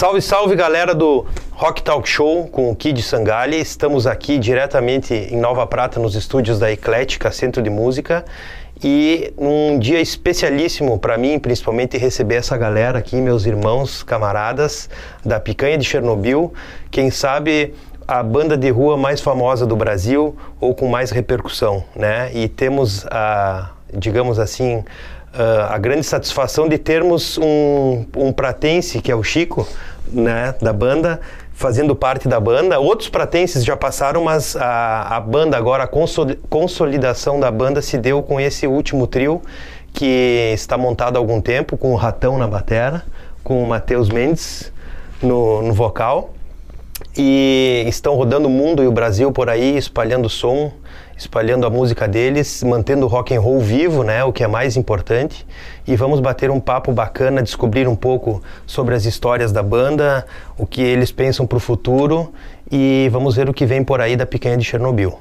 Salve, salve galera do Rock Talk Show com o Kid Sangali. Estamos aqui diretamente em Nova Prata, nos estúdios da Eclética Centro de Música. E um dia especialíssimo para mim, principalmente, receber essa galera aqui, meus irmãos, camaradas da Picanha de Chernobyl. Quem sabe a banda de rua mais famosa do Brasil ou com mais repercussão, né? E temos a, digamos assim, Uh, a grande satisfação de termos um, um pratense, que é o Chico, né, da banda, fazendo parte da banda. Outros pratenses já passaram, mas a, a banda agora, a consolidação da banda se deu com esse último trio, que está montado há algum tempo, com o Ratão na batera, com o Matheus Mendes no, no vocal. E estão rodando o mundo e o Brasil por aí, espalhando som espalhando a música deles, mantendo o rock and roll vivo, né, o que é mais importante. E vamos bater um papo bacana, descobrir um pouco sobre as histórias da banda, o que eles pensam para o futuro e vamos ver o que vem por aí da picanha de Chernobyl.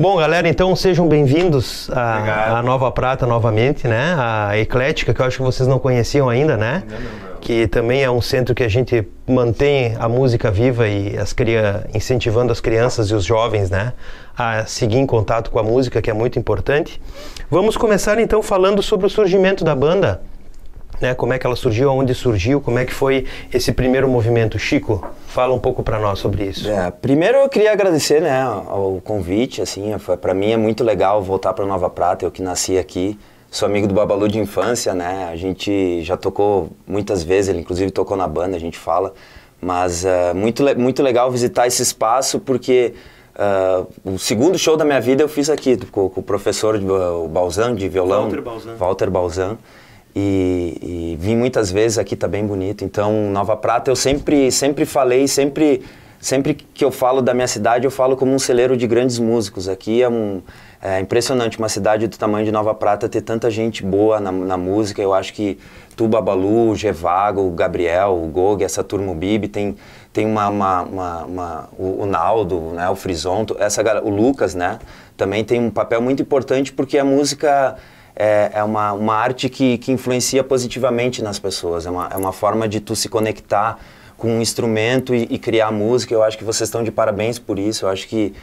Bom, galera, então sejam bem-vindos à, Nova Prata novamente, né? A Eclética, que eu acho que vocês não conheciam ainda, né? Não, não, não. Que também é um centro que a gente mantém a música viva e as cria... incentivando as crianças e os jovens, né? A seguir em contato com a música, que é muito importante. Vamos começar então falando sobre o surgimento da banda né? Como é que ela surgiu, onde surgiu, como é que foi esse primeiro movimento, Chico? Fala um pouco para nós sobre isso. É, primeiro eu queria agradecer, né, ao convite, assim, é, para mim é muito legal voltar para Nova Prata, eu que nasci aqui, sou amigo do Babalu de infância, né? A gente já tocou muitas vezes, ele inclusive tocou na banda, a gente fala, mas uh, muito muito legal visitar esse espaço porque Uh, o segundo show da minha vida eu fiz aqui, com, com o professor de, o Balzan, de violão. Walter Balzan. Walter Balzan. E, e vim muitas vezes aqui, tá bem bonito. Então, Nova Prata, eu sempre, sempre falei, sempre, sempre que eu falo da minha cidade, eu falo como um celeiro de grandes músicos. Aqui é, um, é impressionante uma cidade do tamanho de Nova Prata ter tanta gente boa na, na música. Eu acho que Tu Babalu, o Gevago, Gabriel, o Gog, essa turma Bibi, tem, tem uma, uma, uma, uma o, o, Naldo, né, o Frisonto, essa, o Lucas, né, também tem um papel muito importante porque a música é, é uma, uma arte que, que influencia positivamente nas pessoas. É uma, é uma forma de tu se conectar com um instrumento e, e criar música. Eu acho que vocês estão de parabéns por isso. Eu acho que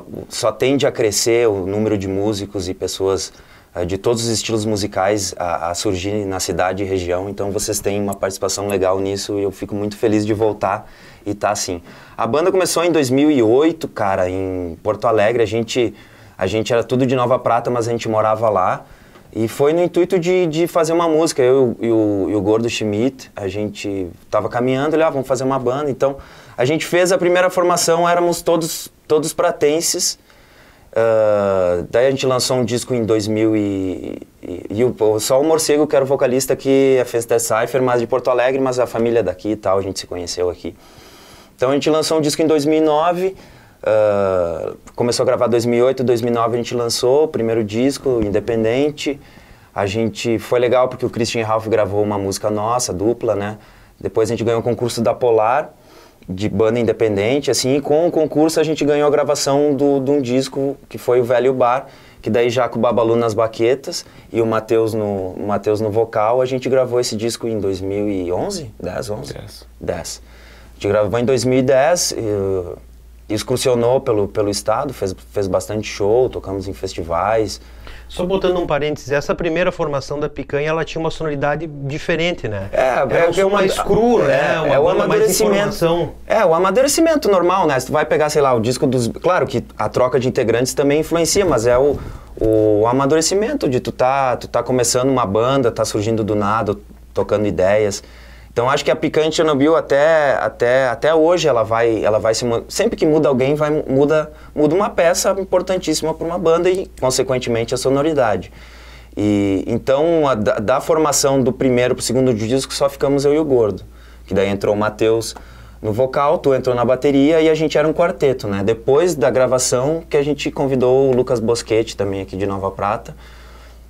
uh, só tende a crescer o número de músicos e pessoas uh, de todos os estilos musicais a, a surgir na cidade e região. Então vocês têm uma participação legal nisso e eu fico muito feliz de voltar e tá assim. A banda começou em 2008, cara, em Porto Alegre. A gente, a gente era tudo de Nova Prata, mas a gente morava lá. E foi no intuito de, de fazer uma música. Eu e o, e o Gordo Schmidt, a gente estava caminhando, ele, ah, vamos fazer uma banda. Então, a gente fez a primeira formação, éramos todos, todos pratenses. Uh, daí a gente lançou um disco em 2000 e, e, e o, só o Morcego, que era o vocalista, que fez The Cypher, mas de Porto Alegre, mas a família daqui e tal, a gente se conheceu aqui. Então a gente lançou um disco em 2009, Uh, começou a gravar 2008, 2009 a gente lançou o primeiro disco independente. A gente foi legal porque o Christian Ralph gravou uma música nossa, dupla, né? Depois a gente ganhou o concurso da Polar de banda independente, assim, e com o concurso a gente ganhou a gravação do, de um disco que foi o Velho Bar, que daí já com o Babalu nas baquetas e o Matheus no, Mateus no vocal, a gente gravou esse disco em 2011? 10, 11? 10. 10. A gente gravou em 2010, e, excursionou pelo, pelo estado, fez, fez bastante show, tocamos em festivais. Só botando um parênteses, essa primeira formação da Picanha, ela tinha uma sonoridade diferente, né? É, é, é um é uma, mais é, né? É uma é o amadurecimento. É, o amadurecimento normal, né? Se tu vai pegar, sei lá, o disco dos... Claro que a troca de integrantes também influencia, mas é o, o amadurecimento de tu tá, tu tá começando uma banda, tá surgindo do nada, tocando ideias. Então acho que a picante Chernobyl até, até, até hoje ela vai ela vai se sempre que muda alguém vai muda muda uma peça importantíssima para uma banda e consequentemente a sonoridade. E então a, da, da, formação do primeiro para o segundo disco só ficamos eu e o Gordo, que daí entrou o Matheus no vocal, tu entrou na bateria e a gente era um quarteto, né? Depois da gravação que a gente convidou o Lucas Bosquete também aqui de Nova Prata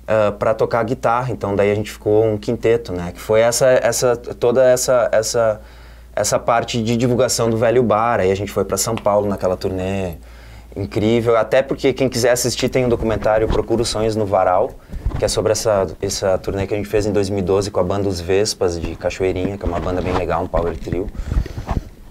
Uh, ah, para tocar guitarra. Então daí a gente ficou um quinteto, né? Que foi essa, essa toda essa, essa, essa parte de divulgação do Velho Bar. Aí a gente foi para São Paulo naquela turnê incrível. Até porque quem quiser assistir tem um documentário Procuro Sonhos no Varal, que é sobre essa, essa turnê que a gente fez em 2012 com a banda Os Vespas de Cachoeirinha, que é uma banda bem legal, um power trio.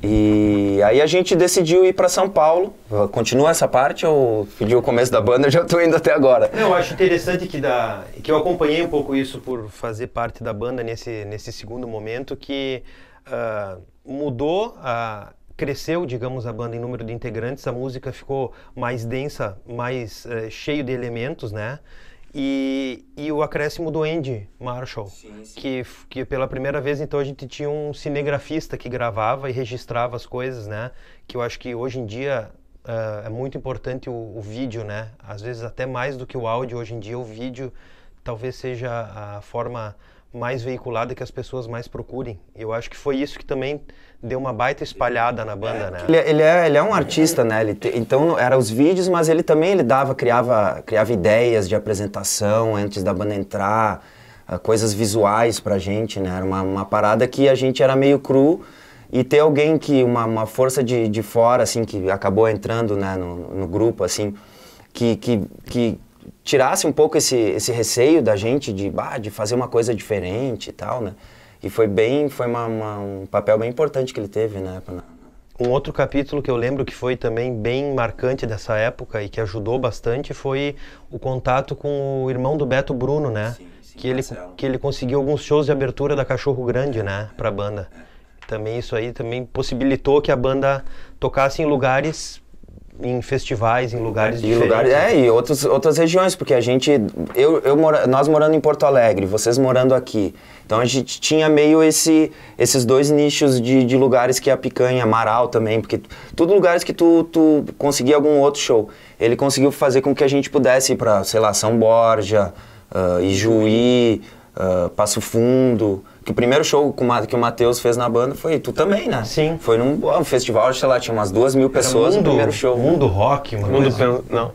E aí a gente decidiu ir para São Paulo. Continua essa parte ou pediu o começo da banda? Eu já estou indo até agora. Não, eu acho interessante que, da, que eu acompanhei um pouco isso por fazer parte da banda nesse, nesse segundo momento que uh, mudou a cresceu, digamos, a banda em número de integrantes, a música ficou mais densa, mais uh, cheio de elementos, né? E, e o acréscimo do Andy Marshall, sim, sim. Que, que pela primeira vez então a gente tinha um cinegrafista que gravava e registrava as coisas, né? Que eu acho que hoje em dia uh, é muito importante o, o, vídeo, né? Às vezes até mais do que o áudio, hoje em dia o vídeo talvez seja a forma mais veiculada que as pessoas mais procurem. Eu acho que foi isso que também deu uma baita espalhada na banda, né? Ele, é, ele, é, ele é um artista, né? Ele te, então eram os vídeos, mas ele também ele dava, criava, criava ideias de apresentação antes da banda entrar, ah, coisas visuais pra gente, né? Era uma, uma parada que a gente era meio cru e ter alguém que, uma, uma força de, de fora, assim, que acabou entrando né, no, no grupo, assim, que, que, que tirasse um pouco esse, esse receio da gente de, bah, de fazer uma coisa diferente e tal, né? E foi bem, foi uma, uma, um papel bem importante que ele teve né, na época. Um outro capítulo que eu lembro que foi também bem marcante dessa época e que ajudou bastante foi o contato com o irmão do Beto Bruno, né? Sim, sim, que, ele, Marcelo. que ele conseguiu alguns shows de abertura da Cachorro Grande, né para a banda. É. Também isso aí também possibilitou que a banda tocasse em lugares em festivais, em lugares e diferentes. Lugar, é, e outros, outras regiões, porque a gente. Eu, eu mora, nós morando em Porto Alegre, vocês morando aqui. Então a gente tinha meio esse, esses dois nichos de, de lugares que a picanha, Amaral também, porque tudo lugares que tu, tu conseguia algum outro show. Ele conseguiu fazer com que a gente pudesse ir para, sei lá, São Borja, uh, Ijuí, uh, Passo Fundo que o primeiro show que o Matheus fez na banda foi tu também, né? Sim. Foi num um festival, sei lá, tinha umas duas mil pessoas mundo, no primeiro show. Mundo rock, mano. Mundo, pen... Assim. não.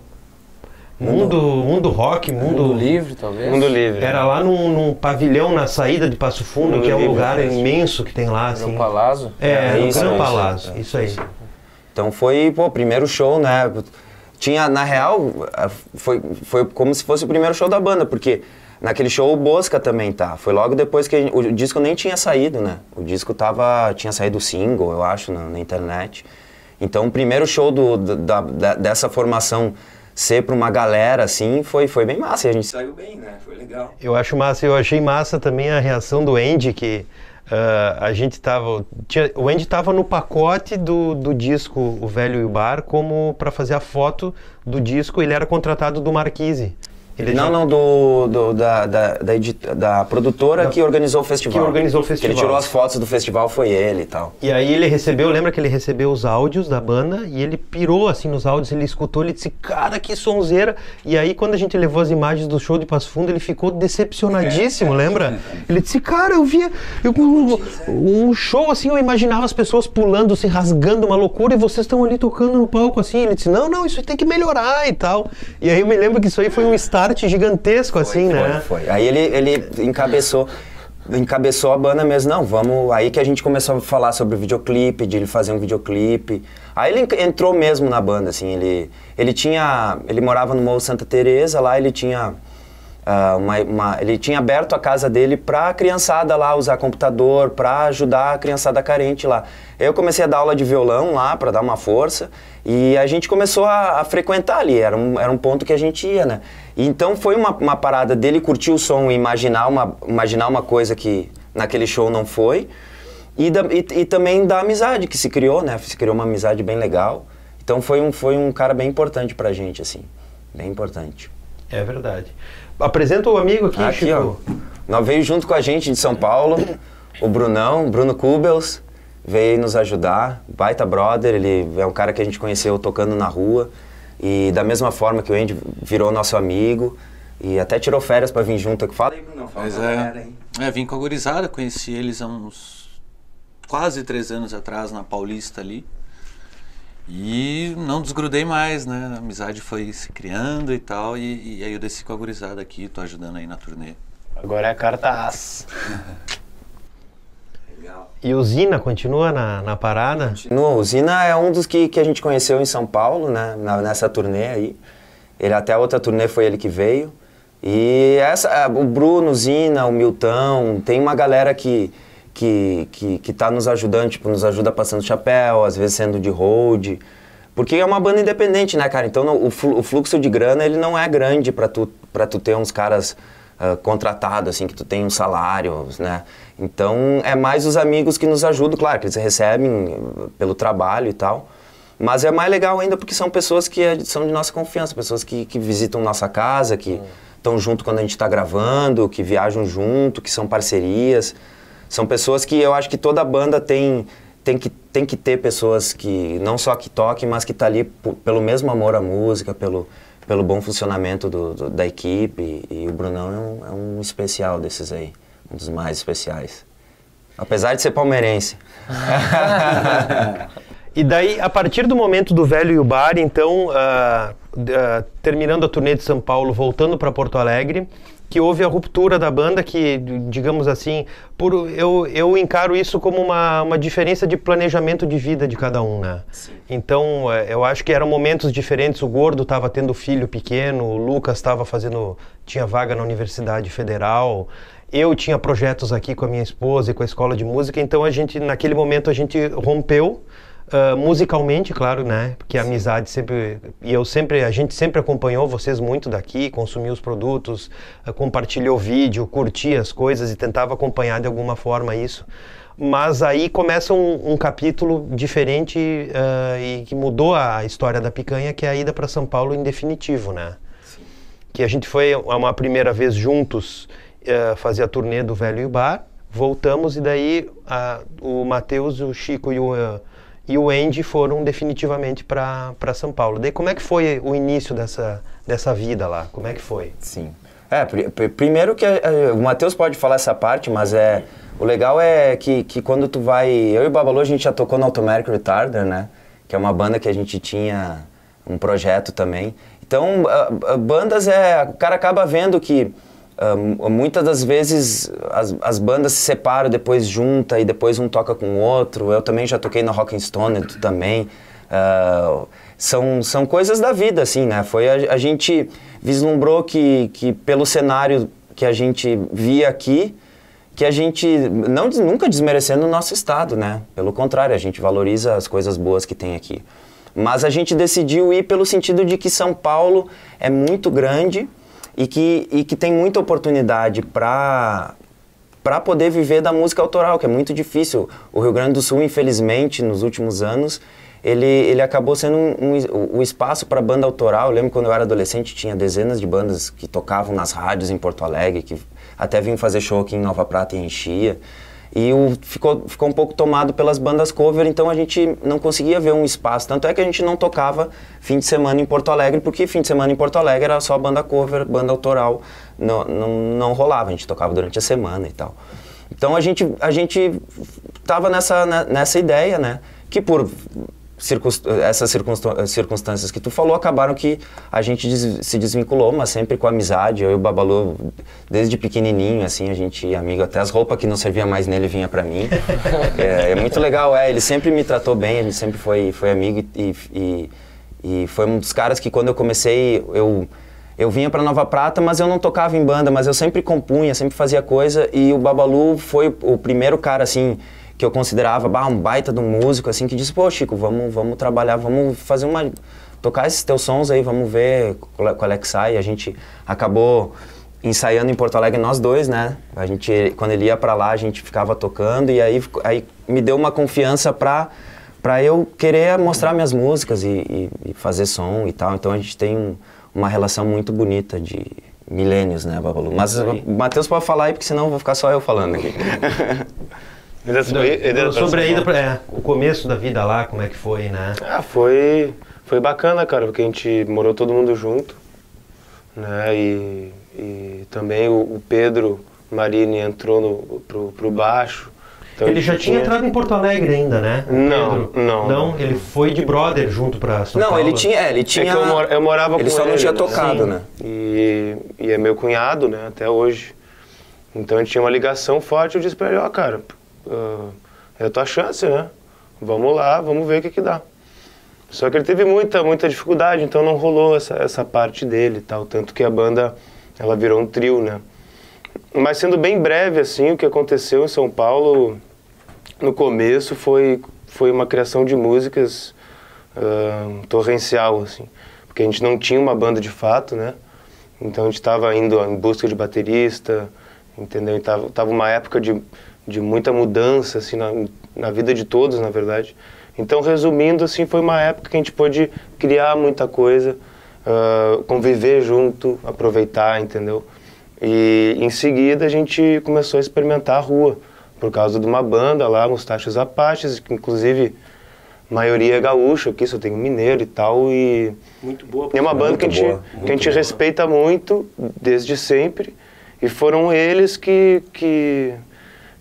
Mundo, mundo rock, mundo, mundo livre, talvez. Mundo livre. Era lá num, num pavilhão na saída de Passo Fundo, mundo que é um livre, lugar imenso que tem lá. Assim. No Palazzo? É, isso, no Palazzo, é. isso aí. Então foi, pô, primeiro show, né? Tinha, na real, foi, foi como se fosse o primeiro show da banda, porque Naquele show o Bosca também tá. Foi logo depois que gente, o disco nem tinha saído, né? O disco tava, tinha saído single, eu acho, na, na internet. Então o primeiro show do, da, da, dessa formação ser para uma galera assim foi, foi bem massa e a gente saiu bem, né? Foi legal. Eu acho massa, eu achei massa também a reação do Andy que uh, a gente tava. Tinha, o Andy tava no pacote do, do disco O Velho e o Bar como para fazer a foto do disco, ele era contratado do Marquise. Ele não, já... não, do, do da, da, da, edita, da produtora que organizou o festival. Que organizou o festival. Que ele tirou as fotos do festival, foi ele e tal. E aí ele recebeu, lembra que ele recebeu os áudios da banda e ele pirou assim nos áudios, ele escutou, ele disse, cara, que sonzeira. E aí quando a gente levou as imagens do show de Passo Fundo, ele ficou decepcionadíssimo, é, lembra? ele disse, cara, eu via eu, um, um show assim, eu imaginava as pessoas pulando, se rasgando, uma loucura, e vocês estão ali tocando no palco assim. Ele disse, não, não, isso tem que melhorar e tal. E aí eu me lembro que isso aí foi um estágio start gigantesco, foi, assim, foi, né? Foi, foi. Aí ele, ele encabeçou encabeçou a banda mesmo, não, vamos. Aí que a gente começou a falar sobre o videoclipe, de ele fazer um videoclipe. Aí ele entrou mesmo na banda, assim, ele, ele tinha. Ele morava no Morro Santa Teresa, lá ele tinha Uh, uma, uma, ele tinha aberto a casa dele para a criançada lá usar computador, para ajudar a criançada carente lá. Eu comecei a dar aula de violão lá para dar uma força e a gente começou a, a, frequentar ali, era um, era um ponto que a gente ia, né? E então foi uma, uma parada dele curtir o som e imaginar uma, imaginar uma coisa que naquele show não foi e, da, e, e também da amizade que se criou, né? Se criou uma amizade bem legal. Então foi um, foi um cara bem importante para a gente, assim, bem importante. É verdade apresenta o amigo aqui, tá aqui Chico. Ó. Nós veio junto com a gente de São Paulo, o Brunão, Bruno Kubels, veio nos ajudar, baita brother, ele é um cara que a gente conheceu tocando na rua e da mesma forma que o Andy virou nosso amigo e até tirou férias para vir junto. Fala aí, Brunão, fala Mas é, galera, aí. É, vim com a gurizada, conheci eles há uns quase três anos atrás na Paulista ali. E não desgrudei mais, né? A amizade foi se criando e tal. E, e aí eu desci com a gurizada aqui, tô ajudando aí na turnê. Agora é cartaz. Legal. E Zina continua na, na parada? Continua. Zina é um dos que, que a gente conheceu em São Paulo, né? Na, nessa turnê aí. Ele até a outra turnê foi ele que veio. E essa, o Bruno, Zina, o Milton, tem uma galera que, que, que, que tá nos ajudando, tipo, nos ajuda passando chapéu, às vezes sendo de hold. Porque é uma banda independente, né, cara? Então no, o, fluxo de grana, ele não é grande para tu, tu ter uns caras uh, contratados, assim, que tu tem um salário, né? Então é mais os amigos que nos ajudam, claro, que eles recebem eh, pelo trabalho e tal. Mas é mais legal ainda porque são pessoas que é, são de nossa confiança, pessoas que, que visitam nossa casa, que estão hum. junto quando a gente está gravando, que viajam junto, que são parcerias. São pessoas que eu acho que toda banda tem, tem, que, tem que ter pessoas que não só que toquem, mas que tá ali pelo mesmo amor à música, pelo, pelo bom funcionamento do, do, da equipe. E, e o Brunão é um, é um especial desses aí, um dos mais especiais. Apesar de ser palmeirense. E daí, a partir do momento do Velho e o Bar, então, uh, uh, terminando a turnê de São Paulo, voltando para Porto Alegre, que houve a ruptura da banda, que, digamos assim, por, eu, eu encaro isso como uma, uma diferença de planejamento de vida de cada um, né? Sim. Então, eh, eu acho que eram momentos diferentes. O Gordo estava tendo filho pequeno, o Lucas estava fazendo... tinha vaga na Universidade Federal. Eu tinha projetos aqui com a minha esposa e com a escola de música. Então, a gente, naquele momento, a gente rompeu Uh, musicalmente, claro, né? Porque a amizade sempre. E eu sempre. A gente sempre acompanhou vocês muito daqui, consumiu os produtos, uh, compartilhou vídeo, curtia as coisas e tentava acompanhar de alguma forma isso. Mas aí começa um, um capítulo diferente uh, e que mudou a história da picanha, que é a ida para São Paulo em definitivo, né? Sim. Que a gente foi uma primeira vez juntos fazer a turnê do Velho e o Bar, voltamos e daí o Matheus, o Chico e o e o Andy foram definitivamente para São Paulo. Daí como é que foi o início dessa, dessa vida lá? Como é que foi? Sim. É, pr pr primeiro que é, o Matheus pode falar essa parte, mas é o legal é que, que quando tu vai... Eu e o Babalu, a gente já tocou no Automatic Retarder, né? Que é uma banda que a gente tinha um projeto também. Então, a, a, bandas é... O cara acaba vendo que Uh, muitas das vezes as, as, bandas se separam, depois junta e depois um toca com o outro. Eu também já toquei na Rock and Stone, tu também. Uh, são, são coisas da vida, assim, né? Foi a, a, gente vislumbrou que, que pelo cenário que a gente via aqui, que a gente, não, nunca desmerecendo o nosso estado, né? Pelo contrário, a gente valoriza as coisas boas que tem aqui. Mas a gente decidiu ir pelo sentido de que São Paulo é muito grande, e que, e que tem muita oportunidade para para poder viver da música autoral, que é muito difícil. O Rio Grande do Sul, infelizmente, nos últimos anos, ele, ele acabou sendo um, um, o espaço para banda autoral. Eu lembro quando eu era adolescente, tinha dezenas de bandas que tocavam nas rádios em Porto Alegre, que até vinham fazer show aqui em Nova Prata e enchia. E o, ficou, ficou um pouco tomado pelas bandas cover, então a gente não conseguia ver um espaço. Tanto é que a gente não tocava fim de semana em Porto Alegre, porque fim de semana em Porto Alegre era só banda cover, banda autoral. Não, não, não rolava, a gente tocava durante a semana e tal. Então a gente a gente tava nessa, né, nessa ideia, né? Que por circunst... essas circunstâncias que tu falou acabaram que a gente des... se desvinculou, mas sempre com amizade. Eu e o Babalu, desde pequenininho, assim, a gente é amigo. Até as roupas que não servia mais nele vinha para mim. é, é, muito legal, é. Ele sempre me tratou bem, ele sempre foi, foi amigo e, e, e foi um dos caras que quando eu comecei, eu... Eu vinha para Nova Prata, mas eu não tocava em banda, mas eu sempre compunha, sempre fazia coisa. E o Babalu foi o primeiro cara, assim, que eu considerava bah, um baita do músico, assim, que disse, pô, Chico, vamos, vamos trabalhar, vamos fazer uma... tocar esses teus sons aí, vamos ver qual é, é que sai. A gente acabou ensaiando em Porto Alegre nós dois, né? A gente, quando ele ia para lá, a gente ficava tocando e aí, aí me deu uma confiança para para eu querer mostrar minhas músicas e, e, e, fazer som e tal. Então a gente tem uma relação muito bonita de milênios, né, Babalu? Mas o Matheus pode falar aí, porque senão vou ficar só eu falando aqui. É sobre, é sobre a ida pra, é, o começo da vida lá, como é que foi, né? Ah, foi, foi bacana, cara, porque a gente morou todo mundo junto, né? E, e também o, o Pedro Marini entrou no, pro, pro baixo. Então ele já tinha, entrado em Porto Alegre ainda, né? Não, não, não. ele foi de brother junto pra São não, Paulo. Não, ele tinha, é, ele é tinha... É eu, mor, eu, morava ele com ele. só não tinha né? tocado, né? E, e é meu cunhado, né, até hoje. Então a gente tinha uma ligação forte, eu disse pra ele, ó, oh, cara, uh, é a tua chance, né? Vamos lá, vamos ver o que que dá. Só que ele teve muita, muita dificuldade, então não rolou essa, essa parte dele tal. Tanto que a banda, ela virou um trio, né? Mas sendo bem breve, assim, o que aconteceu em São Paulo no começo foi, foi uma criação de músicas uh, torrencial, assim. Porque a gente não tinha uma banda de fato, né? Então a gente estava indo em busca de baterista, entendeu? estava, tava uma época de de muita mudança assim na, na vida de todos, na verdade. Então, resumindo, assim, foi uma época que a gente pôde criar muita coisa, uh, conviver junto, aproveitar, entendeu? E em seguida a gente começou a experimentar a rua, por causa de uma banda lá, Mustachos Apaches, que inclusive maioria é gaúcho aqui, só tem mineiro e tal. E muito boa. É uma banda que a gente, que a gente boa. respeita muito desde sempre. E foram eles que, que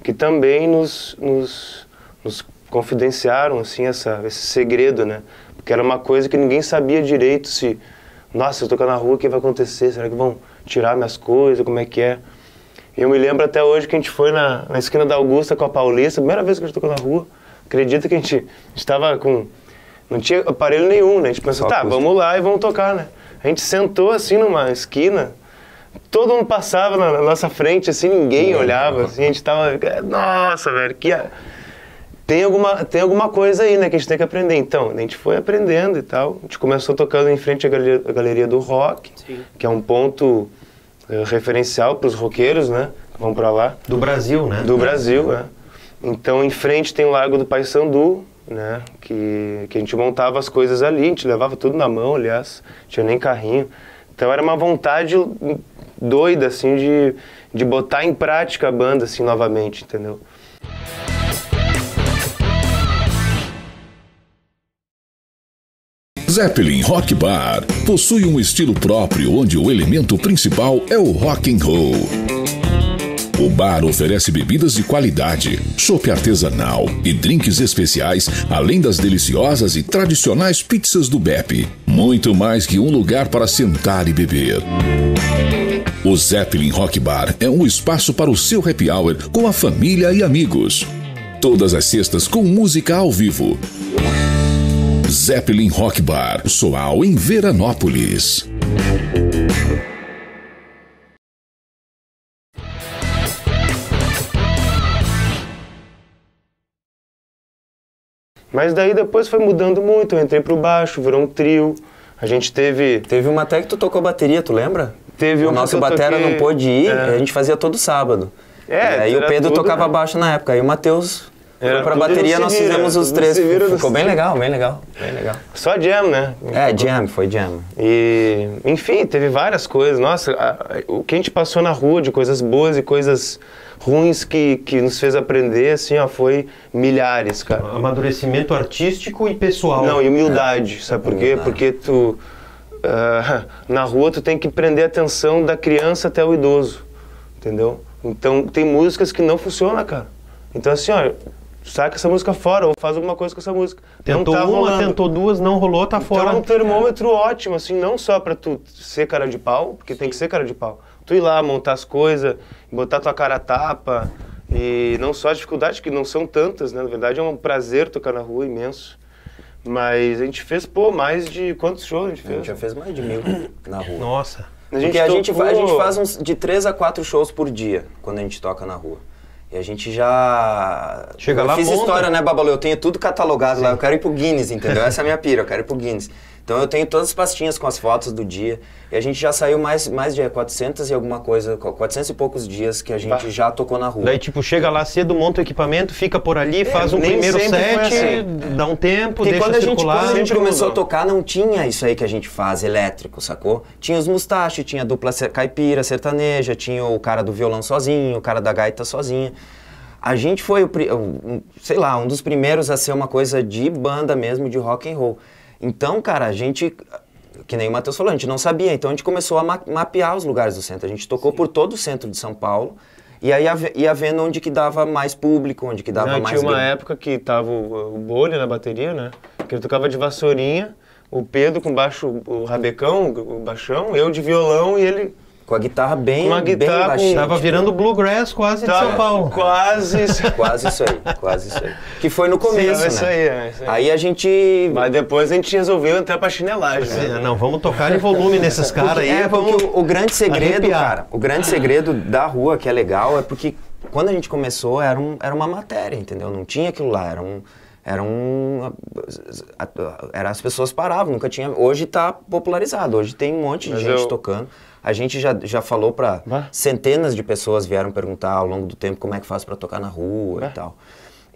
que também nos, nos, nos confidenciaram assim essa, esse segredo, né? Porque era uma coisa que ninguém sabia direito se, nossa, eu tocar na rua, o que vai acontecer? Será que vão tirar minhas coisas? Como é que é? Eu me lembro até hoje que a gente foi na, na esquina da Augusta com a Paulista, primeira vez que a gente tocou na rua. Acredita que a gente estava com. Não tinha aparelho nenhum, né? A gente pensou, tá, vamos lá e vamos tocar, né? A gente sentou assim numa esquina, todo mundo passava na, nossa frente, assim, ninguém uhum. olhava, assim, a gente tava, nossa, velho, que... Tem alguma, tem alguma coisa aí, né, que a gente tem que aprender. Então, a gente foi aprendendo e tal. A gente começou tocando em frente à Galeria, à galeria do Rock, Sim. que é um ponto eh, referencial para os roqueiros, né, que vão para lá. Do Brasil, né? Do Brasil, né. Então, em frente tem o Largo do Paissandu, né, que, que a gente montava as coisas ali, a gente levava tudo na mão, aliás, não tinha nem carrinho. Então, era uma vontade doida, assim, de, de botar em prática a banda, assim, novamente, entendeu? Zeppelin Rock Bar possui um estilo próprio onde o elemento principal é o rock and roll. O bar oferece bebidas de qualidade, chopp artesanal e drinks especiais, além das deliciosas e tradicionais pizzas do BEP. Muito mais que um lugar para sentar e beber. Zeppelin Rock Bar é um espaço para o seu happy hour com a família e amigos. Todas as sextas com música ao vivo. Zeppelin Rock Bar, Soal em Veranópolis. Mas daí depois foi mudando muito, eu entrei pro baixo, virou um trio. A gente teve. Teve uma até que tu tocou bateria, tu lembra? Teve o nosso batera toquei... não pôde ir, é. a gente fazia todo sábado. É, aí o Pedro tudo, tocava né? baixo na época, aí o Matheus era pra bateria nós vira, fizemos os três. Vira, Ficou bem assim. legal, bem legal, bem legal. Só jam, né? É, jam, foi jam. E, enfim, teve várias coisas. Nossa, a, o que a gente passou na rua de coisas boas e coisas ruins que, que nos fez aprender, assim, ó, foi milhares, cara. Amadurecimento artístico e pessoal. Não, e humildade, é. sabe por quê? Porque tu uh, na rua tu tem que prender a atenção da criança até o idoso, entendeu? Então tem músicas que não funcionam cara. Então assim, ó, saca essa música fora ou faz alguma coisa com essa música. Tentou tá uma, rolando. tentou duas, não rolou, tá então, fora. Então é um termômetro é. ótimo, assim, não só para tu ser cara de pau, porque tem que ser cara de pau. Tu ir lá montar as coisas, botar tua cara a tapa e não só as dificuldades que não são tantas, né? Na verdade é um prazer tocar na rua imenso. Mas a gente fez, pô, mais de quantos shows a gente fez? A gente já fez mais de mil na rua. Nossa. A gente Porque a, gente, a gente faz uns, de três a quatro shows por dia quando a gente toca na rua. E a gente já. Chega eu lá, fiz história, né, Babalu? Eu tenho tudo catalogado Sim. lá. Eu quero ir pro Guinness, entendeu? Essa é a minha pira, eu quero ir pro Guinness. Então eu tenho todas as pastinhas com as fotos do dia. E a gente já saiu mais, mais de 400 e alguma coisa, 400 e poucos dias que a gente já tocou na rua. Daí, tipo, chega lá cedo, monta o equipamento, fica por ali, é, faz um primeiro set, assim. dá um tempo, Porque deixa quando a gente, circular. Quando a gente começou a tocar, não tinha isso aí que a gente faz, elétrico, sacou? Tinha os mustaches, tinha a dupla caipira, sertaneja, tinha o cara do violão sozinho, o cara da gaita sozinha. A gente foi, o, sei lá, um dos primeiros a ser uma coisa de banda mesmo, de rock and roll. Então, cara, a gente que nem o Matheus falou, a gente não sabia. Então a gente começou a ma mapear os lugares do centro. A gente tocou Sim. por todo o centro de São Paulo e aí ia vendo onde que dava mais público, onde que dava não, mais. Tinha uma grande. época que tava o, o na bateria, né? Que ele tocava de vassourinha, o Pedro com baixo, o rabecão, o baixão, eu de violão e ele com a guitarra bem, com uma guitarra bem baixinha. Tava tipo... virando bluegrass quase de São Paulo. Quase quase isso aí, quase isso aí. Que foi no começo, Sim, isso né? Aí, isso aí, aí. a gente... Mas depois a gente resolveu entrar pra chinelagem. né? Não, vamos tocar em volume nesses caras aí. É, vamos o, o, grande segredo, arrepiar. cara, o grande segredo da rua que é legal é porque quando a gente começou era, um, era uma matéria, entendeu? Não tinha aquilo lá, era um era um era as pessoas paravam nunca tinha hoje está popularizado hoje tem um monte de Mas gente eu... tocando a gente já, já falou para centenas de pessoas vieram perguntar ao longo do tempo como é que faz para tocar na rua bah. e tal.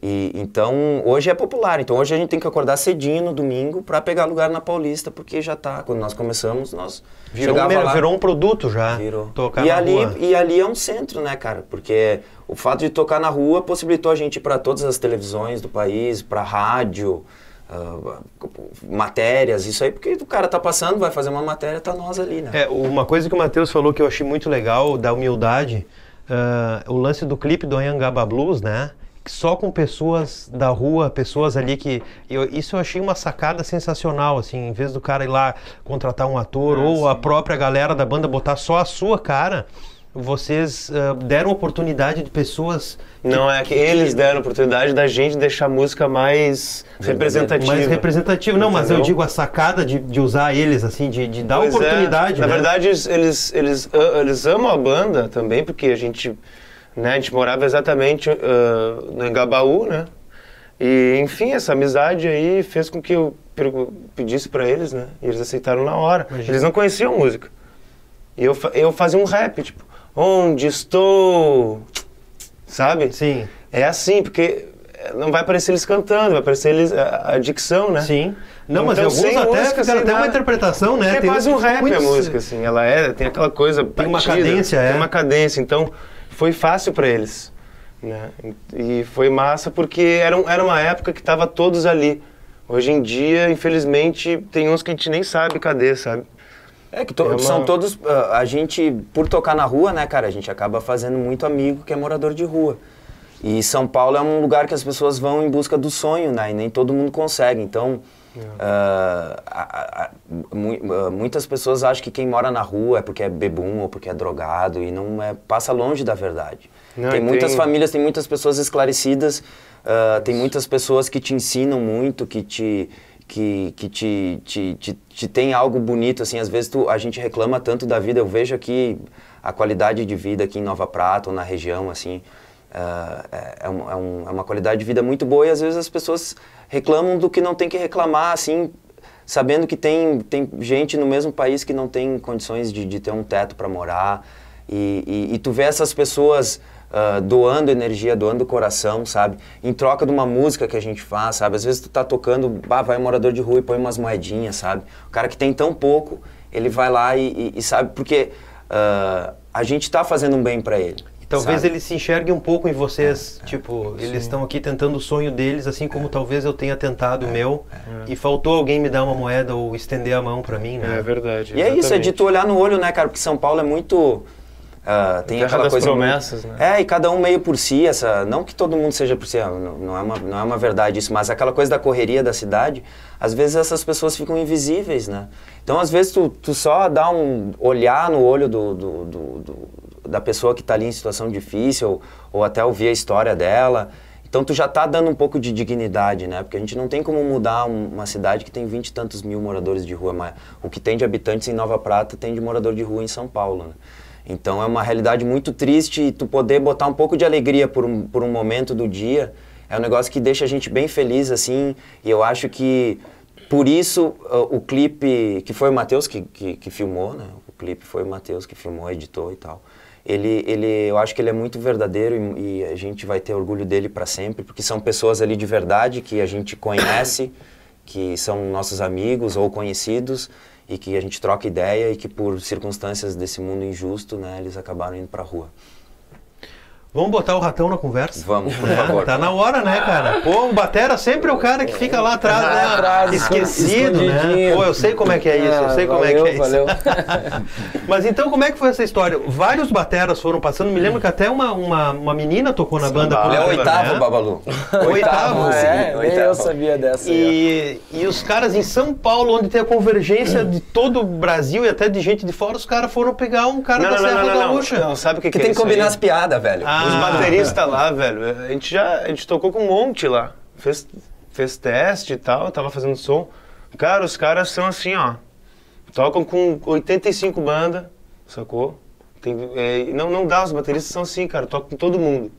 E, então, hoje é popular. Então, hoje a gente tem que acordar cedinho no domingo para pegar lugar na Paulista, porque já tá. Quando nós começamos, nós. Virou, um, lá, virou um produto já. Virou. Tocar e na ali, rua. E ali é um centro, né, cara? Porque o fato de tocar na rua possibilitou a gente ir para todas as televisões do país, para rádio. Uh, matérias, isso aí, porque o cara tá passando, vai fazer uma matéria, tá nós ali, né? É, uma coisa que o Matheus falou que eu achei muito legal, da humildade, uh, o lance do clipe do Anhangaba Blues, né? Só com pessoas da rua, pessoas ali que. Eu, isso eu achei uma sacada sensacional, assim, em vez do cara ir lá contratar um ator ah, ou sim. a própria galera da banda botar só a sua cara vocês uh, deram oportunidade de pessoas. Que... Não, é que eles deram oportunidade da gente deixar a música mais representativa. Mais representativa, não, mas eu digo a sacada de, de usar eles, assim, de, de dar pois é. oportunidade. É. Né? Na verdade, eles, eles, eles, ah, eles amam a banda também, porque a gente, né, a gente morava exatamente uh, no Engabaú, né? E, enfim, essa amizade aí fez com que eu pedisse para eles, né? E eles aceitaram na hora. Imagina. Eles não conheciam música. E eu, eu fazia um rap, tipo. Onde estou? Sabe? Sim. É assim, porque não vai aparecer eles cantando, vai aparecer eles, a, a dicção, né? Sim. Não, então, mas alguns até música, fizeram até uma interpretação, né? É tem quase um rap a música, assim. Ela é, tem aquela coisa Tem batida, uma cadência, é. Tem uma cadência, então foi fácil para eles. Né? E foi massa porque era, era uma época que tava todos ali. Hoje em dia, infelizmente, tem uns que a gente nem sabe cadê, sabe? É que to, é uma... são todos. Ah, a gente, por tocar na rua, né, cara, a gente acaba fazendo muito amigo que é morador de rua. E São Paulo é um lugar que as pessoas vão em busca do sonho, né? E nem todo mundo consegue. Então, é. uh, a, a, mu ah, muitas pessoas acham que quem mora na rua é porque é bebum ou porque é drogado e não é, passa longe da verdade. Não, tem muitas tem... famílias, tem muitas pessoas esclarecidas, uh, tem muitas pessoas que te ensinam muito, que te que, que te, te, te, te, tem algo bonito, assim, às vezes tu, a gente reclama tanto da vida, eu vejo aqui a qualidade de vida aqui em Nova Prata ou na região, assim, uh, é, é, é, um, é, uma qualidade de vida muito boa e às vezes as pessoas reclamam do que não tem que reclamar, assim, sabendo que tem, tem gente no mesmo país que não tem condições de, de ter um teto para morar e, e, e tu vê essas pessoas Uh, doando energia, doando coração, sabe? Em troca de uma música que a gente faz, sabe? Às vezes tu tá tocando, vai um morador de rua e põe umas moedinhas, sabe? O cara que tem tão pouco, ele vai lá e, e, e sabe, porque uh, a gente tá fazendo um bem para ele. Talvez eles ele se enxergue um pouco em vocês, é, é. tipo, é, eles estão aqui tentando o sonho deles, assim como é, talvez eu tenha tentado o é, meu, é. e faltou alguém me dar uma moeda ou estender a mão para mim, né? É verdade. E é isso, é de tu olhar no olho, né, cara? Porque São Paulo é muito Uh, tem aquela coisa promessas, muito... né? É, e cada um meio por si, essa, não que todo mundo seja por si, ah, não, não, é uma, não é uma verdade isso, mas aquela coisa da correria da cidade, às vezes essas pessoas ficam invisíveis, né? Então, às vezes, tu, tu só dá um olhar no olho do, do, do, do da pessoa que está ali em situação difícil, ou, ou até ouvir a história dela, então tu já está dando um pouco de dignidade, né? Porque a gente não tem como mudar uma cidade que tem vinte e tantos mil moradores de rua, mas o que tem de habitantes em Nova Prata tem de morador de rua em São Paulo, né? Então é uma realidade muito triste e tu poder botar um pouco de alegria por um, por um momento do dia é um negócio que deixa a gente bem feliz, assim, e eu acho que por isso ah, o clipe, que foi o Matheus que, que, que, filmou, né? O clipe foi o Matheus que filmou, editou e tal. Ele, ele, eu acho que ele é muito verdadeiro e, e a gente vai ter orgulho dele para sempre, porque são pessoas ali de verdade que a gente conhece, que são nossos amigos ou conhecidos, e que a gente troca ideia e que por circunstâncias desse mundo injusto, né, eles acabaram indo para a rua. Vamos botar o ratão na conversa? Vamos, por favor. tá na hora, né, cara? Pô, o Batera é sempre é o cara que fica lá atrás, né? Ah, atrás, Esquecido, né? Pô, eu sei como é que é isso, eu ah, sei como é valeu, é que é valeu. isso. Mas então, como é que foi essa história? Vários Bateras foram passando, me lembro que até uma, uma, uma menina tocou na Sim, banda. Ele é o né? oitavo, né? Babalu. Oitavo, oitavo é, oitavo. eu sabia dessa. E, é. e os caras em São Paulo, onde tem a convergência de todo o Brasil e até de gente de fora, os caras foram pegar um cara não, da não, Serra não, não, Gaúcha. Não, sabe o que, que, que é tem que combinar aí? as piadas, velho. Ah, os ah. bateristas lá, velho. A gente já. A gente tocou com um monte lá. Fez, fez teste e tal, tava fazendo som. Cara, os caras são assim, ó. Tocam com 85 bandas, sacou? Tem, é, não, não dá, os bateristas são assim, cara. Tocam com todo mundo.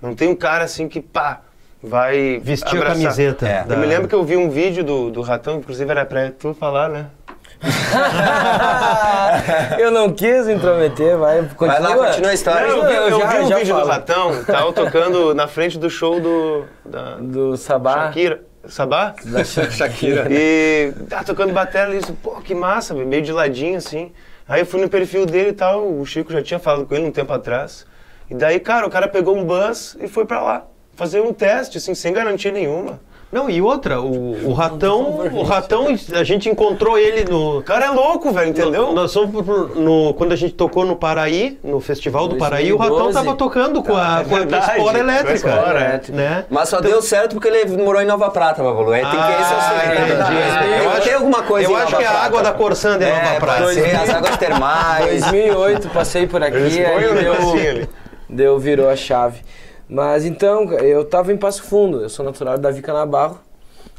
Não tem um cara assim que, pá, vai. Vestir a camiseta. É, eu da... me lembro que eu vi um vídeo do, do Ratão, inclusive era pra tu falar, né? eu não quis intrometer, vai. Continua. Vai lá, continua a história. Não, eu, vi, eu, já, vi um já vídeo falo. do Ratão, tava tocando na frente do show do. Da, do Sabá. Shakira. Sabá? Da Shakira. e tá tocando bateria e disse, pô, que massa, meio de ladinho assim. Aí eu fui no perfil dele e tal, o Chico já tinha falado com ele um tempo atrás. E daí, cara, o cara pegou um bus e foi pra lá fazer um teste, assim, sem garantia nenhuma. Não, e outra, o, o ratão, o ratão, a gente encontrou ele no. O cara é louco, velho, entendeu? No, nós fomos no, quando a gente tocou no Paraí, no Festival do 2012. Paraí, o ratão tava tocando com a, tá, é com a espora elétrica. né? Mas só então, deu certo porque ele morou em Nova Prata, Babalu. É, tem que ah, esse é o ah, segredo. É né? é eu acho, tem alguma coisa Eu acho que é a água da Corsã é Nova Prata. as águas termais. 2008, passei por aqui. Eles aí deu, deu, virou a chave. Mas então, eu tava em Passo Fundo, eu sou natural da Vica Nabarro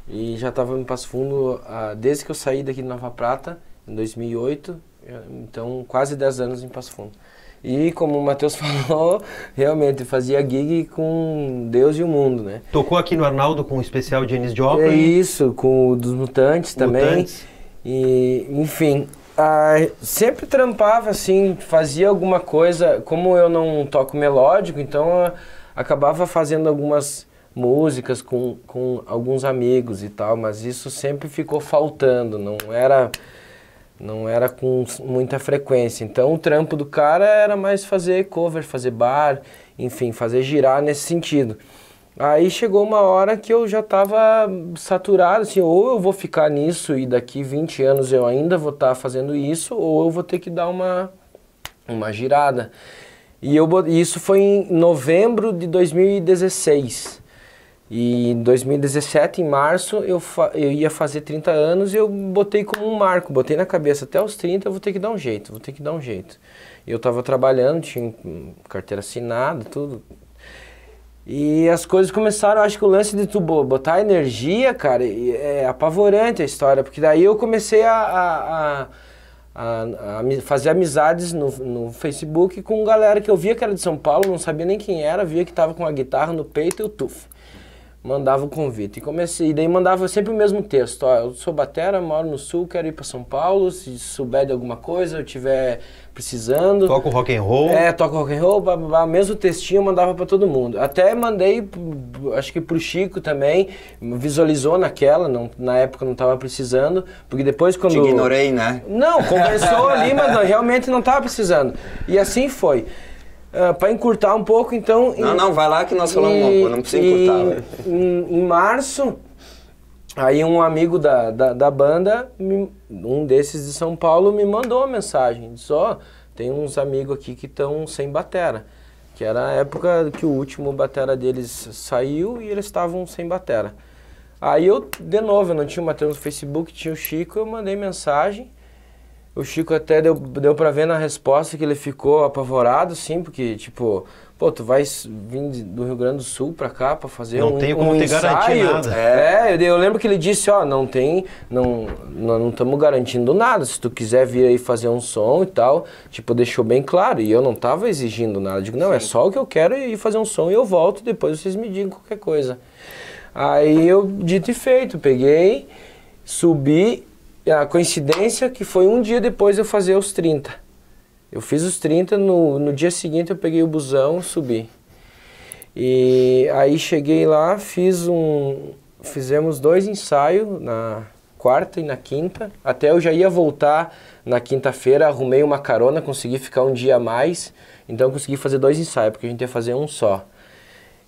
e já tava em Passo Fundo ah, desde que eu saí daqui de Nova Prata, em 2008, então quase 10 anos em Passo Fundo. E como o Matheus falou, realmente fazia gig com Deus e o mundo, né? Tocou aqui no Arnaldo com o especial de Anis Joplin. É isso, com o dos Mutantes também. Mutantes. E, enfim, sempre trampava assim, fazia alguma coisa, como eu não toco melódico, então acabava fazendo algumas músicas com, com alguns amigos e tal, mas isso sempre ficou faltando, não era não era com muita frequência. Então o trampo do cara era mais fazer cover, fazer bar, enfim, fazer girar nesse sentido. Aí chegou uma hora que eu já estava saturado, assim, ou eu vou ficar nisso e daqui 20 anos eu ainda vou estar tá fazendo isso, ou eu vou ter que dar uma, uma girada. E eu, isso foi em novembro de 2016. E em 2017, em março, eu, eu ia fazer 30 anos e eu botei como um marco, botei na cabeça, até os 30 eu vou ter que dar um jeito, vou ter que dar um jeito. Eu estava trabalhando, tinha carteira assinada, tudo. E as coisas começaram, acho que o lance de tu botar energia, cara, é apavorante a história, porque daí eu comecei a, a, a a, a, fazer amizades no, no, Facebook com galera que eu via que era de São Paulo, não sabia nem quem era, via que tava com a guitarra no peito e o tufo mandava o convite. E comecei, e daí mandava sempre o mesmo texto. Ó, eu sou batera, moro no sul, quero ir para São Paulo, se souber de alguma coisa, eu tiver precisando. Toco rock and roll. É, toco rock and roll, blá, blá, blá. mesmo textinho eu mandava para todo mundo. Até mandei acho que pro Chico também, visualizou naquela, não, na época não tava precisando, porque depois quando Te ignorei, né? Não, conversou ali, mas não, realmente não tava precisando. E assim foi uh, ah, para encurtar um pouco, então. Não, em, não, vai lá que nós falamos uma coisa, não precisa encurtar. em, em, março, aí um amigo da, da, da banda, me, um desses de São Paulo, me mandou uma mensagem. Disse: Ó, oh, tem uns amigos aqui que estão sem batera. Que era a época que o último batera deles saiu e eles estavam sem batera. Aí eu, de novo, eu não tinha o Matheus no Facebook, tinha o Chico, eu mandei mensagem. O Chico até deu, deu pra ver na resposta que ele ficou apavorado, sim, porque, tipo, pô, tu vai vir do Rio Grande do Sul pra cá pra fazer não um, tem como um ensaio. Garantir nada. É, eu, eu, lembro que ele disse, ó, não tem, não não estamos garantindo nada. Se tu quiser vir aí fazer um som e tal, tipo, deixou bem claro. E eu não tava exigindo nada. Eu digo, não, é Sim. é só o que eu quero e ir fazer um som e eu volto, depois vocês me digam qualquer coisa. Aí eu, dito e feito, peguei, subi a coincidência é que foi um dia depois eu fazer os 30. Eu fiz os 30, no, no dia seguinte eu peguei o busão, subi. E aí cheguei lá, fiz um, fizemos dois ensaios na quarta e na quinta. Até eu já ia voltar na quinta-feira, arrumei uma carona, consegui ficar um dia a mais. Então consegui fazer dois ensaios, porque a gente ia fazer um só.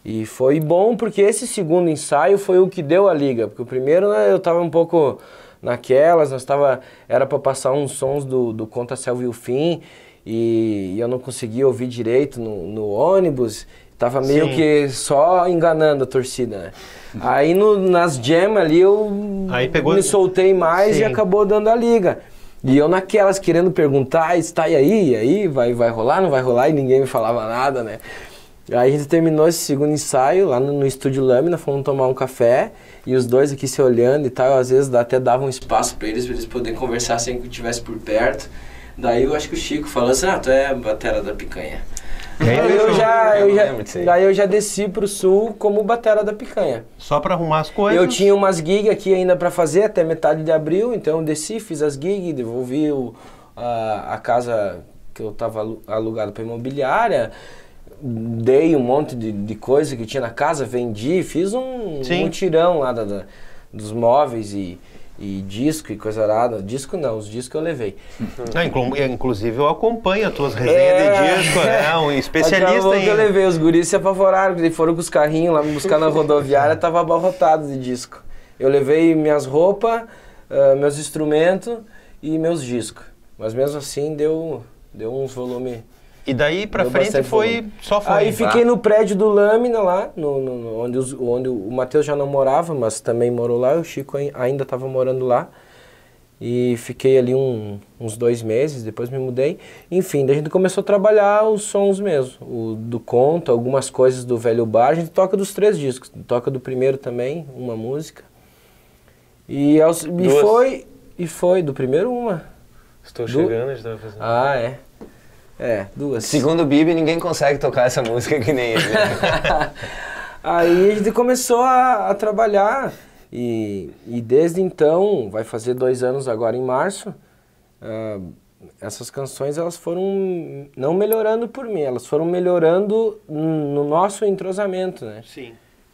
E foi bom porque esse segundo ensaio foi o que deu a liga, porque o primeiro né, eu estava um pouco naquelas, nós tava, era para passar uns sons do, do Conta Selva e o Fim, e, e eu não conseguia ouvir direito no, no ônibus, Tava meio Sim. que só enganando a torcida, né? Aí no, nas jam ali eu pegou... me soltei mais Sim. e acabou dando a liga. E eu naquelas querendo perguntar, ah, está e aí, e aí, vai, vai rolar, não vai rolar? E ninguém me falava nada, né? Aí a gente terminou esse segundo ensaio lá no, no estúdio Lâmina, fomos tomar um café e os dois aqui se olhando e tal, às vezes até dava um espaço para eles, para eles poderem conversar sem que eu estivesse por perto. Daí eu acho que o Chico falou assim, ah, tu é a batera da picanha. É, aí eu, já, eu já, daí eu já desci pro sul como batera da picanha. Só para arrumar as coisas? Eu tinha umas gigs aqui ainda para fazer até metade de abril, então desci, fiz as gigs, devolvi o, a, a casa que eu tava alugado para imobiliária dei um monte de, de coisa que tinha na casa, vendi, fiz um, um tirão lá da, da, dos móveis e, e disco e coisa arada. Disco não, os discos eu levei. inclu inclusive eu acompanho as tuas resenhas é... de disco, é Um especialista em... eu levei, os guris se apavoraram, eles foram com os carrinhos lá me buscar na rodoviária, tava abarrotado de disco. Eu levei minhas roupas, uh, ah, meus instrumentos e meus discos. Mas mesmo assim deu, deu uns volumes e daí pra frente foi só foi. Aí tá? fiquei no prédio do Lâmina lá, no, no onde, os, onde o Matheus já não morava, mas também morou lá, o Chico ainda estava morando lá. E fiquei ali um, uns dois meses, depois me mudei. Enfim, daí a gente começou a trabalhar os sons mesmo, o, do conto, algumas coisas do velho bar. A gente toca dos três discos, toca do primeiro também, uma música. E, aos, e foi, e foi, do primeiro uma. Estou do... chegando, a gente estava fazendo. Ah, é. É, duas. Segundo o Bibi, ninguém consegue tocar essa música que nem ele. Aí a gente começou a, a trabalhar e, e, desde então, vai fazer dois anos agora em março, uh, essas canções elas foram não melhorando por mim, elas foram melhorando no nosso entrosamento, né? Sim.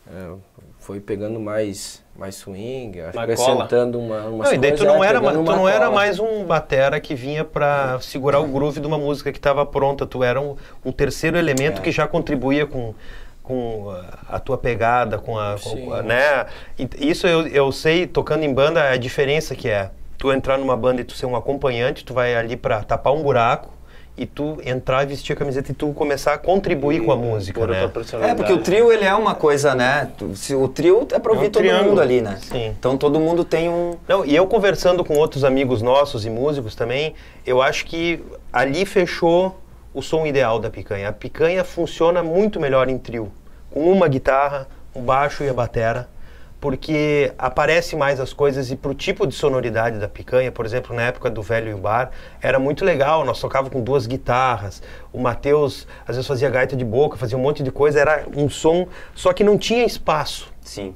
Uh, foi pegando mais mais swing, acrescentando uma, uma não, e daí tu não é, era, tu não era mais um batera que vinha para segurar o groove de uma música que estava pronta, tu era um, um terceiro elemento é. que já contribuía com com ah, a tua pegada, com a, com a né? isso eu, eu sei tocando em banda a diferença que é. Tu entrar numa banda e tu ser um acompanhante, tu vai ali para tapar um buraco e tu entrar e vestir a camiseta e tu começar a contribuir e com a música, né? É, porque o trio, ele é uma coisa, né? O trio é para é ouvir é um todo mundo ali, né? Sim. Então todo mundo tem um... Não, e eu conversando com outros amigos nossos e músicos também, eu acho que ali fechou o som ideal da picanha. A picanha funciona muito melhor em trio, com uma guitarra, um baixo e a batera porque aparece mais as coisas e pro tipo de sonoridade da picanha, por exemplo, na época do Velho e o Bar, era muito legal, nós tocava com duas guitarras, o Matheus às vezes fazia gaita de boca, fazia um monte de coisa, era um som, só que não tinha espaço. Sim.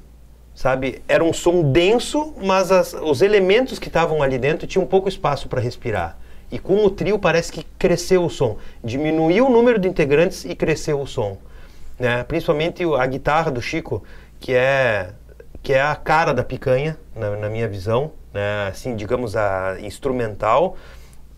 Sabe? Era um som denso, mas as, os elementos que estavam ali dentro tinham pouco espaço para respirar. E com o trio parece que cresceu o som, diminuiu o número de integrantes e cresceu o som. Né? Principalmente a guitarra do Chico, que é que é a cara da picanha, na, na minha visão, né? assim, digamos, a instrumental,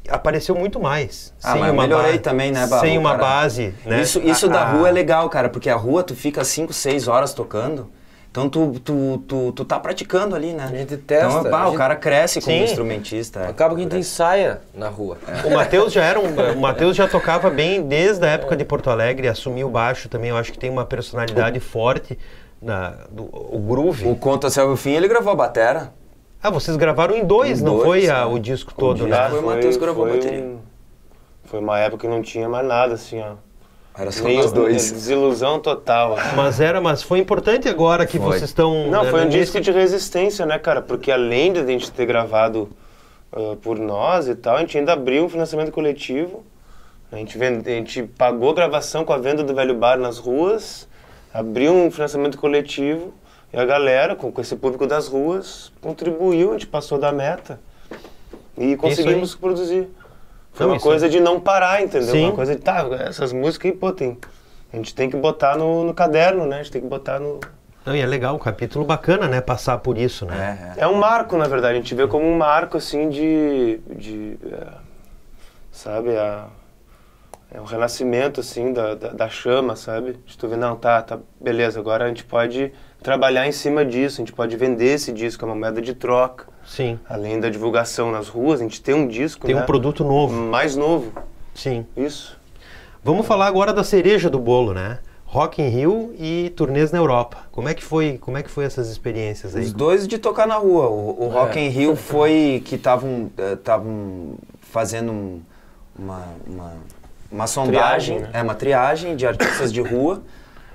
apareceu muito mais. Ah, sem mas uma melhorei também, né, Barro, Sem uma cara. base, né? Isso, isso a, ah, da ah. rua é legal, cara, porque a rua tu fica 5, 6 horas tocando. Então tu, tu, tu, tu tá praticando ali, né? A gente então, testa. Então, gente... o cara cresce como Sim. instrumentista. É. Acaba que a gente ensaia na rua. É. O Matheus já era um, O Matheus já tocava bem desde a época de Porto Alegre, assumiu baixo também. Eu acho que tem uma personalidade forte na, do, o groove. O Conta Selva Fim, ele gravou a batera. Ah, vocês gravaram em dois, em não dois, foi é. o disco todo, o né? Foi, o Matheus gravou foi, a bateria. foi uma época que não tinha mais nada, assim, ó. Era só nós dois. Desilusão total. Assim. Mas era, mas foi importante agora que foi. vocês estão. Não, né, foi um disco de resistência, né, cara? Porque além de a gente ter gravado uh, por nós e tal, a gente ainda abriu um financiamento coletivo. A gente, vende, a gente pagou gravação com a venda do Velho Bar nas ruas abriu um financiamento coletivo e a galera, com, com esse público das ruas, contribuiu, a gente passou da meta e conseguimos produzir. Foi uma coisa né? de não parar, entendeu? Sim. Uma coisa de, tá, essas músicas aí, pô, tem, a gente tem que botar no, no caderno, né? A gente tem que botar no... Não, e é legal, um capítulo bacana, né? Passar por isso, né? É, é. é um marco, na verdade. A gente vê como um marco, assim, de... de é, sabe, a é um renascimento, assim, da, da, da chama, sabe? De tu ver, não, tá, tá, beleza, agora a gente pode trabalhar em cima disso, a gente pode vender esse disco, é uma moeda de troca. Sim. Além da divulgação nas ruas, a gente tem um disco, Tem né? um produto novo. Mais novo. Sim. Isso. Vamos falar agora da cereja do bolo, né? Rock in Rio e turnês na Europa. Como é que foi, como é que foi essas experiências aí? Os dois de tocar na rua. O, o é. Rock é. in Rio foi que estavam estavam eh, fazendo um, uma, uma uma sondagem, né? é uma triagem de artistas de rua.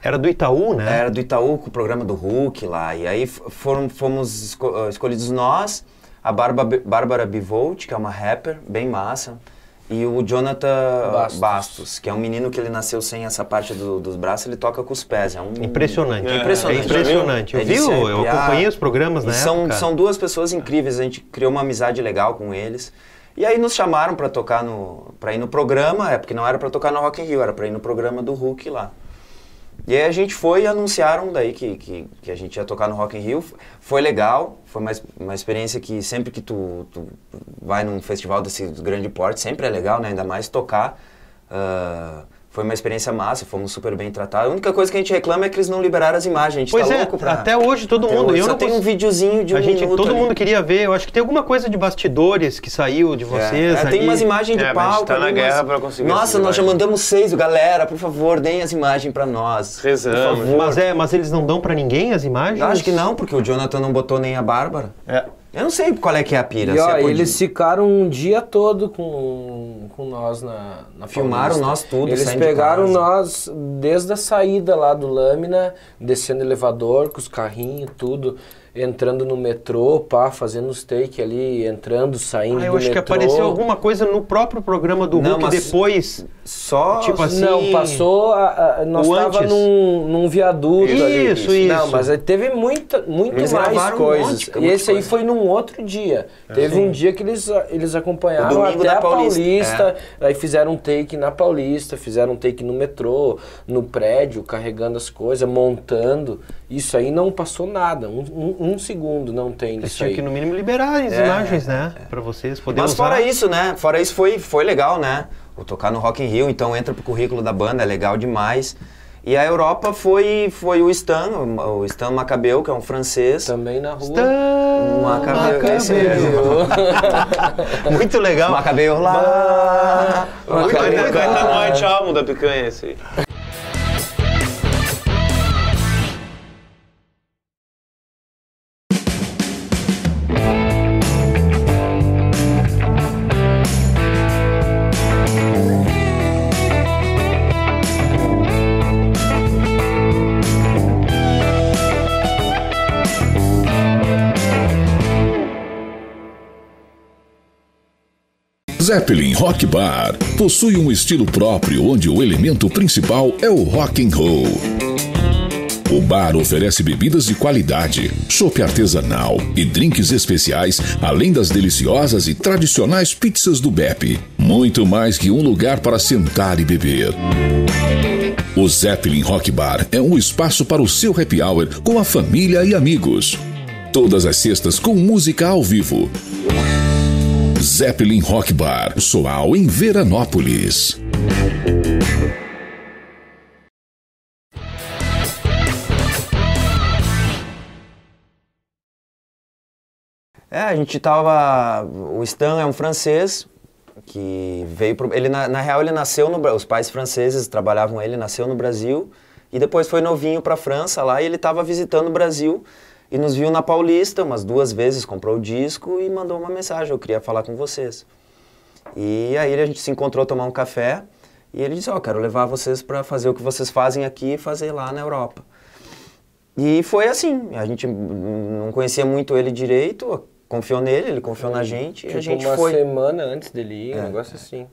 Era do Itaú, né? Era do Itaú, com o programa do Hulk lá. E aí foram, fomos esco eh, escolhidos nós, a Bárbara, Bivolt, que é uma rapper bem massa, e o Jonathan Bastos. Bastos. que é um menino que ele nasceu sem essa parte do, dos braços, ele toca com os pés. É um... Impressionante. É, impressionante. É impressionante. Eu, viu? Eu acompanhei os programas, né? São, são duas pessoas incríveis, a gente criou uma amizade legal com eles. E aí nos chamaram para tocar no para ir no programa, é porque não era para tocar no Rock in Rio, era para ir no programa do Hulk lá. E aí a gente foi e anunciaram daí que, que, que, a gente ia tocar no Rock in Rio. Foi legal, foi uma, uma experiência que sempre que tu, tu vai num festival desse grande porte, sempre é legal, né? Ainda mais tocar. Uh, foi uma experiência massa, fomos super bem tratados. A única coisa que a gente reclama é que eles não liberaram as imagens. A gente pois tá é, louco pra... até hoje todo até mundo. Hoje. Eu só não tem cons... um videozinho de um a gente, minuto. Todo ali. mundo queria ver. Eu acho que tem alguma coisa de bastidores que saiu de é. vocês. É, é tem umas imagens de é, palco. A gente tá na guerra pra conseguir. Nossa, nós já mandamos seis. Galera, por favor, deem as imagens pra nós. Rezamos. Mas, é, mas eles não dão pra ninguém as imagens? Eu acho que não, porque o Jonathan não botou nem a Bárbara. É. Eu não sei qual é que é a pira. E, é ó, é eles ficaram um dia todo com, com nós na, na Filmaram Paulista. Né? nós tudo, Eles pegaram de nós desde a saída lá do Lâmina, descendo elevador, com os carrinhos, tudo entrando no metrô, pá, fazendo os take ali, entrando, saindo ah, do metrô. Eu acho que apareceu alguma coisa no próprio programa do não, Hulk depois. Só tipo assim. Não, passou. A, a, nós estávamos num, num, viaduto isso, ali. Isso, isso. Não, mas teve muita, muito eles mais coisas. Um monte, e esse coisa. aí foi num outro dia. É. Teve Sim. um dia que eles, eles acompanharam até a Paulista. Paulista é. Aí fizeram um take na Paulista, fizeram um take no metrô, no prédio, carregando as coisas, montando. Isso aí não passou nada, um, um, um segundo não tem Eles tinham que no mínimo liberar as é, imagens, né? É. Para vocês poderem Mas usar. fora isso, né? Fora isso foi, foi legal, né? O tocar no Rock in Rio, então entra pro currículo da banda, é legal demais. E a Europa foi, foi o Stan, o Stan Macabeu, que é um francês. Também na rua. Stan Macabeu. Macabeu. muito legal. Macabeu lá. Macabeu. Macabeu. estar no da Picanha, esse aí. Zeppelin Rock Bar possui um estilo próprio onde o elemento principal é o rock and roll. O bar oferece bebidas de qualidade, chope artesanal e drinks especiais, além das deliciosas e tradicionais pizzas do BEP. Muito mais que um lugar para sentar e beber. O Zeppelin Rock Bar é um espaço para o seu happy hour com a família e amigos. Todas as sextas com música ao vivo. Zeppelin Rock Bar, Soal em Veranópolis. É, a gente tava. O Stan é um francês que veio pro. Ele, na, na real, ele nasceu no Os pais franceses trabalhavam ele, nasceu no Brasil e depois foi novinho pra França lá e ele tava visitando o Brasil e nos viu na Paulista umas duas vezes, comprou o disco e mandou uma mensagem, eu queria falar com vocês. E aí a gente se encontrou tomar um café e ele disse, ó, oh, quero levar vocês para fazer o que vocês fazem aqui e fazer lá na Europa. E foi assim, a gente não conhecia muito ele direito, confiou nele, ele confiou na gente tipo e a tipo, gente uma foi. uma semana antes dele ir, é, um negócio assim.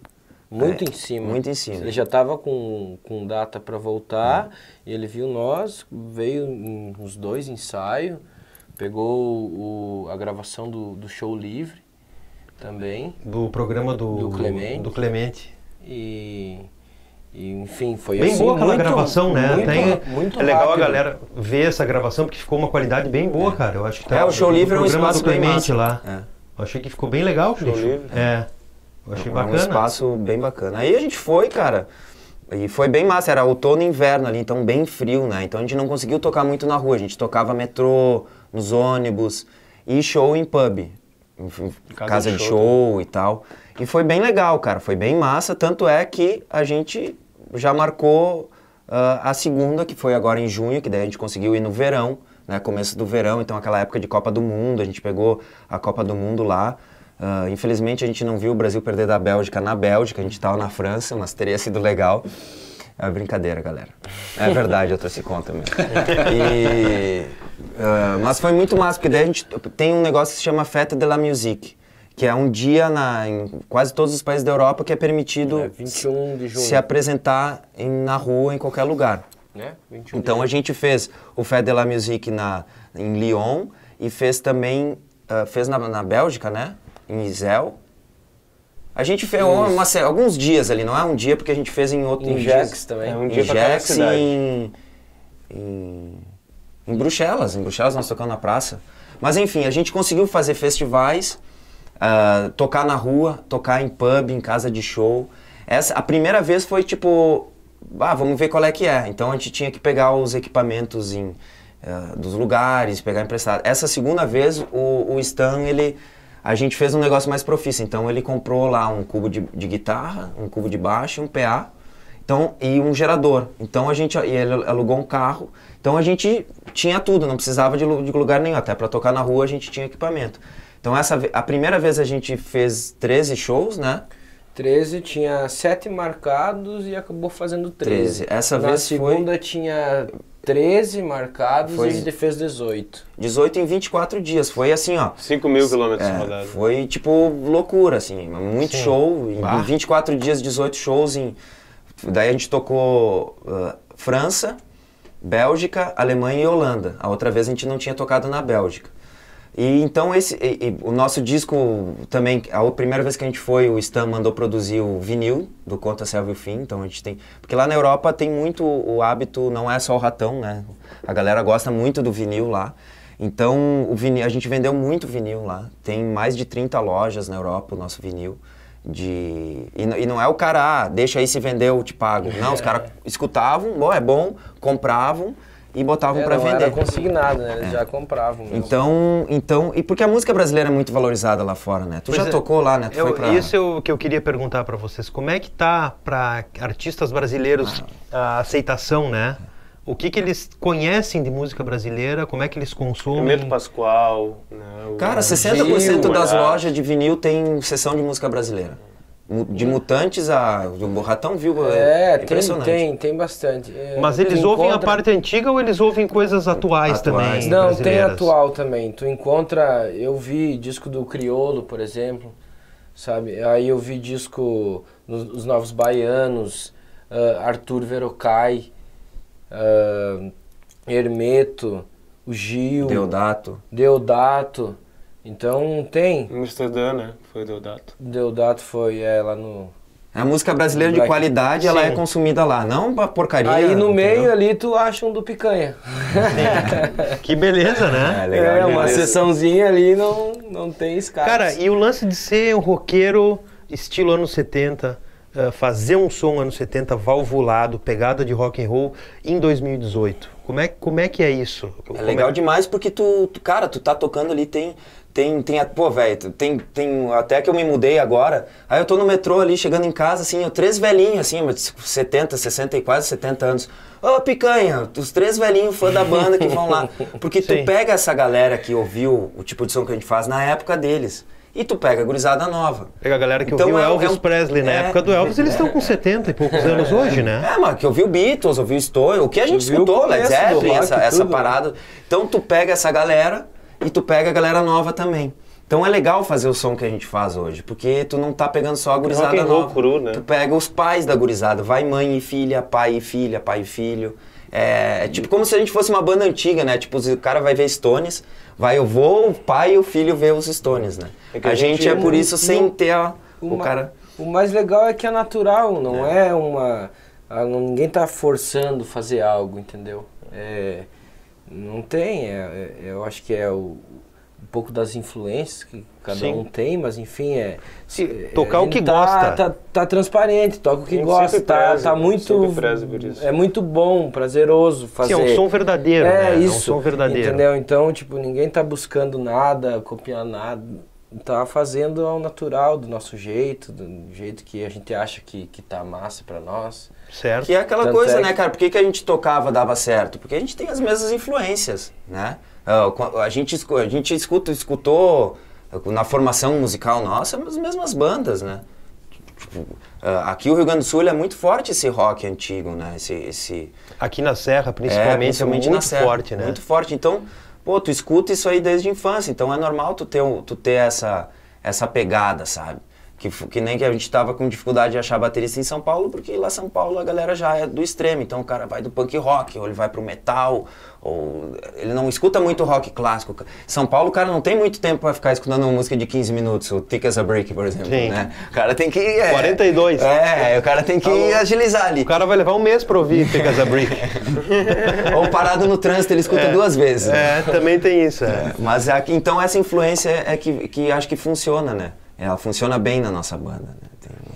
Muito é, em cima. Muito em cima. Ele já estava com, com data para voltar, e ele viu nós, veio uns dois ensaios, pegou o, a gravação do, do show livre também. Do programa do, do Clemente. Do Clemente. E, e, enfim, foi bem assim, boa aquela muito, gravação, né? Muito, Tem, muito é legal rápido. a galera ver essa gravação, porque ficou uma qualidade bem boa, é. cara. Eu acho que é, tá, é, o show livre é um espaço do Clemente lá. É. Eu achei que ficou bem legal, show livre. É. Eu achei é bacana. um espaço bem bacana. Aí a gente foi, cara. E foi bem massa, era outono e inverno ali, então bem frio, né? Então a gente não conseguiu tocar muito na rua, a gente tocava metrô, nos ônibus e show em pub, em casa, casa de, show, né? show e tal. E foi bem legal, cara, foi bem massa, tanto é que a gente já marcou uh, a segunda, que foi agora em junho, que daí a gente conseguiu ir no verão, né? Começo do verão, então aquela época de Copa do Mundo, a gente pegou a Copa do Mundo lá. Uh, infelizmente a gente não viu o Brasil perder da Bélgica na Bélgica, a gente estava na França, mas teria sido legal. É brincadeira, galera. É verdade, eu trouxe conta mesmo. E, uh, mas foi muito massa, porque daí a gente tem um negócio que se chama Fête de la Musique, que é um dia na, em quase todos os países da Europa que é permitido é, se apresentar em, na rua, em qualquer lugar. É, então a gente fez o Fête de la Musique na, em Lyon e fez também, uh, fez na, na Bélgica, né? em Isel. A gente fez uma, alguns dias ali, não é um dia porque a gente fez em outro em, em Jax também. É um dia em Jax é em, em, em Bruxelas, em Bruxelas nós tocamos na praça. Mas enfim, a gente conseguiu fazer festivais, uh, tocar na rua, tocar em pub, em casa de show. Essa a primeira vez foi tipo, ah, vamos ver qual é que é. Então a gente tinha que pegar os equipamentos em, uh, dos lugares, pegar emprestado. Essa segunda vez o, o Stan ele a gente fez um negócio mais profício. Então ele comprou lá um cubo de, de guitarra, um cubo de baixo, um PA então, e um gerador. Então a gente e ele alugou um carro. Então a gente tinha tudo, não precisava de, de lugar nenhum. Até para tocar na rua a gente tinha equipamento. Então essa a primeira vez a gente fez 13 shows, né? 13, tinha 7 marcados e acabou fazendo 13. 13. Essa na vez segunda foi... tinha 13 marcados foi e de fez 18. 18 em 24 dias. Foi assim, ó. 5 mil quilômetros é, rodados. Foi, tipo, loucura, assim. Muito Sim. show. Em bah. 24 dias, 18 shows. Em... Daí a gente tocou uh, França, Bélgica, Alemanha e Holanda. A outra vez a gente não tinha tocado na Bélgica. E então esse, e, e, o nosso disco também, a primeira vez que a gente foi, o Stan mandou produzir o vinil do Conta Serve o Fim, então a gente tem, porque lá na Europa tem muito o hábito, não é só o ratão, né? A galera gosta muito do vinil lá. Então o vinil, a gente vendeu muito vinil lá. Tem mais de 30 lojas na Europa o nosso vinil. De... E, e não é o cara, ah, deixa aí se vender eu te pago. Não, os caras escutavam, bom, é bom, compravam e botavam é, para vender. Era consignado, né? Eles é. já compravam. Mesmo. Então, então, e porque a música brasileira é muito valorizada lá fora, né? Tu pois já é, tocou lá, né? Tu eu, pra... Isso é o que eu queria perguntar para vocês. Como é que tá para artistas brasileiros ah. a aceitação, né? O que, que eles conhecem de música brasileira? Como é que eles consomem? Hermeto Pascoal. Né, Cara, 60% Gil, das lojas de vinil tem sessão de música brasileira. De uhum. mutantes a. O ratão viu. É, é Tem, tem, tem bastante. É, Mas eles ouvem encontra... a parte antiga ou eles ouvem coisas atuais, atuais também? Né? Não, tem atual também. Tu encontra. Eu vi disco do Criolo, por exemplo, sabe? Aí eu vi disco dos Os Novos Baianos, uh, Arthur Verocai, uh, Hermeto, o Gil. Deodato. Deodato. Então tem. Amsterdã, né? Foi o Deodato. Deodato foi ela é, no. A música brasileira de qualidade, Sim. ela é consumida lá, não porcaria. Aí no meio ali tu acha um do picanha. que beleza, né? É, legal, é uma sessãozinha ali não, não tem escala. Cara, e o lance de ser um roqueiro estilo anos 70, eh, fazer um som anos 70 valvulado, pegada de rock and roll em 2018. Como é, como é que é isso? É como é legal é? demais porque tu, cara, tu tá tocando ali, tem, tem, tem, pô, velho, tem, tem, até que eu me mudei agora, aí eu tô no metrô ali, chegando em casa, assim, eu, três velhinhos, assim, 70, 60 tipo, e quase 70 anos. Ô, oh, picanha, os três velhinhos fã da banda que vão lá. Porque tu pega essa galera que ouviu o tipo de som que a gente faz na época deles. E tu pega a gurizada nova. Pega é, a galera que então, ouviu é Elvis é um... Presley na é, época do Elvis, eles estão com 70 e poucos anos hoje, né? É, mas que ouviu Beatles, ouviu Stone, o que a gente ouviu escutou, Led Zeppelin, essa, essa, né? parada. Então tu pega essa galera e tu pega a galera nova também. Então é legal fazer o som que a gente faz hoje, porque tu não tá pegando só a gurizada não, nova. Cru, né? Tu pega os pais da gurizada, vai mãe e filha, pai e filha, pai e filho. É, é tipo como se a gente fosse uma banda antiga, né? Tipo, o cara vai ver Stones, vai eu vou, o pai e o filho ver os Stones, né? É a, a, gente, gente é por isso sem ter a, uma, o cara. O mais legal é que é natural, não é, é uma. A, ninguém tá forçando fazer algo, entendeu? É não tem, é, é, eu acho que é o, um pouco das influências que cada Sim. um tem, mas enfim, é. Se, é, tocar o que tá, gosta. Tá, tá, transparente, toca o que gosta. Tá, preze, tá muito. É muito bom, prazeroso fazer. Sim, é um som verdadeiro. É, né? isso. É um som verdadeiro. Entendeu? Então, tipo, ninguém tá buscando nada, copiar nada tá fazendo ao natural, do nosso jeito, do jeito que a gente acha que, que tá massa para nós. Certo. Que é aquela Tanto coisa, é né, que... né, cara? Por que, que a gente tocava dava certo? Porque a gente tem as mesmas influências, né? Ah, a gente, a gente escuta, escutou ah, na formação musical nossa as mesmas bandas, né? Tipo, ah, aqui o Rio Grande do Sul é muito forte esse rock antigo, né? Esse, esse... Aqui na Serra, principalmente, é, principalmente é muito na Serra, forte, né? Muito forte. Então, pô, tu escuta isso aí desde a infância, então é normal tu ter, tu ter essa, essa pegada, sabe? Que, que nem que a gente estava com dificuldade de achar baterista em São Paulo, porque lá em São Paulo a galera já é do extremo. Então o cara vai do punk rock, ou ele vai pro metal, ou ele não escuta muito rock clássico. São Paulo, o cara não tem muito tempo para ficar escutando uma música de 15 minutos, o Take as a Break, por exemplo. Sim. Né? O cara tem que. É, 42. É, o cara tem que Alô. Tá agilizar ali. O cara vai levar um mês para ouvir Take as a Break. ou parado no trânsito, ele escuta é. duas vezes. É, também tem isso. É. é mas é então essa influência é que, que acho que funciona, né? ela funciona bem na nossa banda. Né?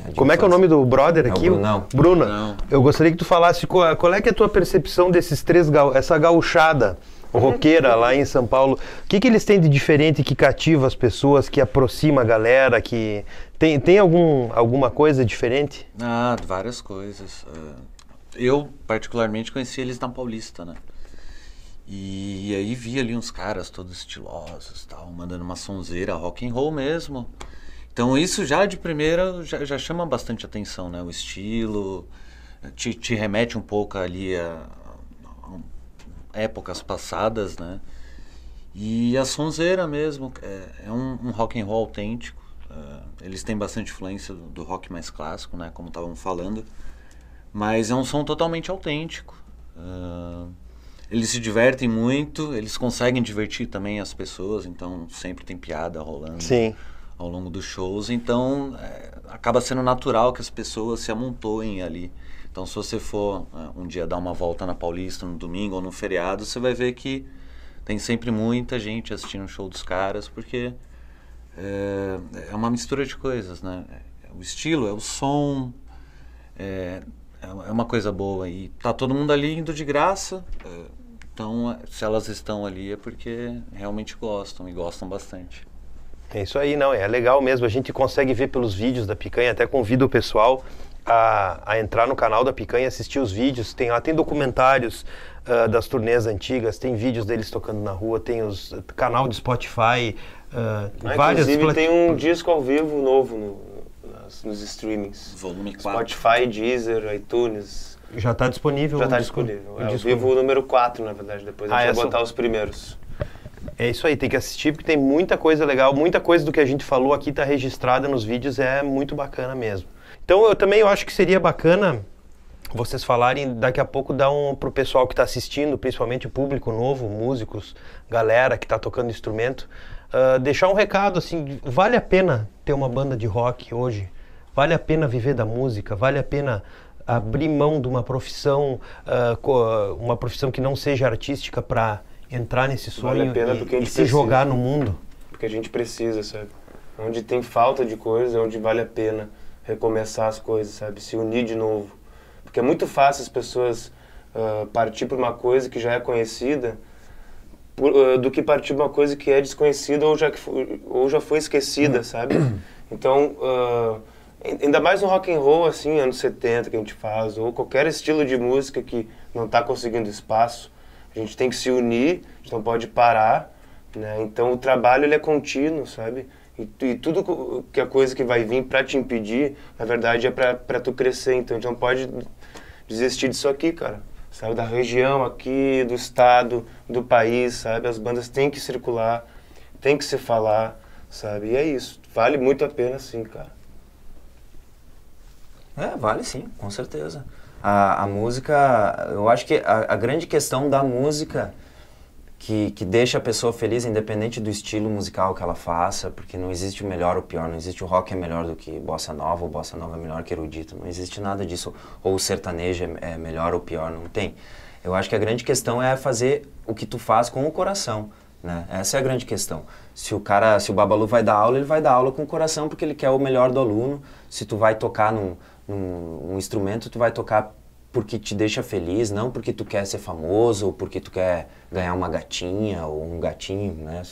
Tem, Como é que é o nome do brother é aqui? É Brunão. Bruna, Brunão. eu gostaria que tu falasse qual, qual é, é a tua percepção desses três, ga, essa gauchada roqueira lá em São Paulo. O que, que eles têm de diferente que cativa as pessoas, que aproxima a galera, que... Tem, tem algum, alguma coisa diferente? Ah, várias coisas. Ah, eu, particularmente, conheci eles na Paulista, né? E aí vi ali uns caras todos estilosos, tal, mandando uma sonzeira rock and roll mesmo. Então isso já de primeira já, já chama bastante atenção, né? O estilo te, te remete um pouco ali a, a, épocas passadas, né? E a sonzeira mesmo é, é um, um, rock and roll autêntico. É, eles têm bastante influência do, do rock mais clássico, né? Como estavam falando, mas é um som totalmente autêntico. É, eles se divertem muito, eles conseguem divertir também as pessoas, então sempre tem piada rolando. Sim ao longo dos shows, então é, acaba sendo natural que as pessoas se amontoem ali. Então, se você for é, um dia dar uma volta na Paulista no domingo ou no feriado, você vai ver que tem sempre muita gente assistindo o show dos caras, porque é, é uma mistura de coisas, né? É, o estilo, é o som, é, é, é uma coisa boa e tá todo mundo ali indo de graça. É, então, se elas estão ali é porque realmente gostam e gostam bastante. É isso aí, não. É legal mesmo. A gente consegue ver pelos vídeos da picanha. Até convido o pessoal a, a entrar no canal da picanha e assistir os vídeos. Tem lá, tem documentários uh, das turnês antigas, tem vídeos deles tocando na rua, tem os canal de Spotify. Uh, ah, várias inclusive tem um disco ao vivo novo no, nas, nos streamings. Volume 4. Spotify, Deezer, iTunes. Já está disponível? Já está disponível. É, o disco... vivo número 4, na verdade. Depois ah, a gente vai botar os primeiros. É isso aí, tem que assistir porque tem muita coisa legal, muita coisa do que a gente falou aqui está registrada nos vídeos, é muito bacana mesmo. Então eu também eu acho que seria bacana vocês falarem daqui a pouco dar um pro pessoal que está assistindo, principalmente o público novo, músicos, galera que está tocando instrumento, uh, deixar um recado assim, vale a pena ter uma banda de rock hoje? Vale a pena viver da música? Vale a pena abrir mão de uma profissão, uh, uma profissão que não seja artística para entrar nesse sonho vale e, e se jogar no mundo. Porque a gente precisa, sabe? Onde tem falta de é onde vale a pena recomeçar as coisas, sabe? Se unir de novo. Porque é muito fácil as pessoas uh, partir para uma coisa que já é conhecida por, uh, do que partir para uma coisa que é desconhecida ou já, foi, ou já foi esquecida, sabe? Então, uh, ainda mais no rock and roll, assim, anos 70 que a gente faz, ou qualquer estilo de música que não está conseguindo espaço, a gente tem que se unir, a gente não pode parar, né? Então o trabalho ele é contínuo, sabe? E, e tudo que a coisa que vai vir para te impedir, na verdade é para tu crescer. Então a gente não pode desistir disso aqui, cara. Sabe, da região aqui, do estado, do país, sabe? As bandas têm que circular, tem que se falar, sabe? E é isso. Vale muito a pena, sim, cara. É, vale sim, com certeza. A, a música, eu acho que a, a grande questão da música que, que deixa a pessoa feliz, independente do estilo musical que ela faça, porque não existe o melhor ou o pior, não existe o rock é melhor do que bossa nova, ou bossa nova é melhor que erudito, não existe nada disso, ou o sertanejo é, é melhor ou pior, não tem. Eu acho que a grande questão é fazer o que tu faz com o coração, né? Essa é a grande questão. Se o cara, se o Babalu vai dar aula, ele vai dar aula com o coração porque ele quer o melhor do aluno. Se tu vai tocar num, um instrumento, tu vai tocar porque te deixa feliz, não porque tu quer ser famoso ou porque tu quer ganhar uma gatinha ou um gatinho, né,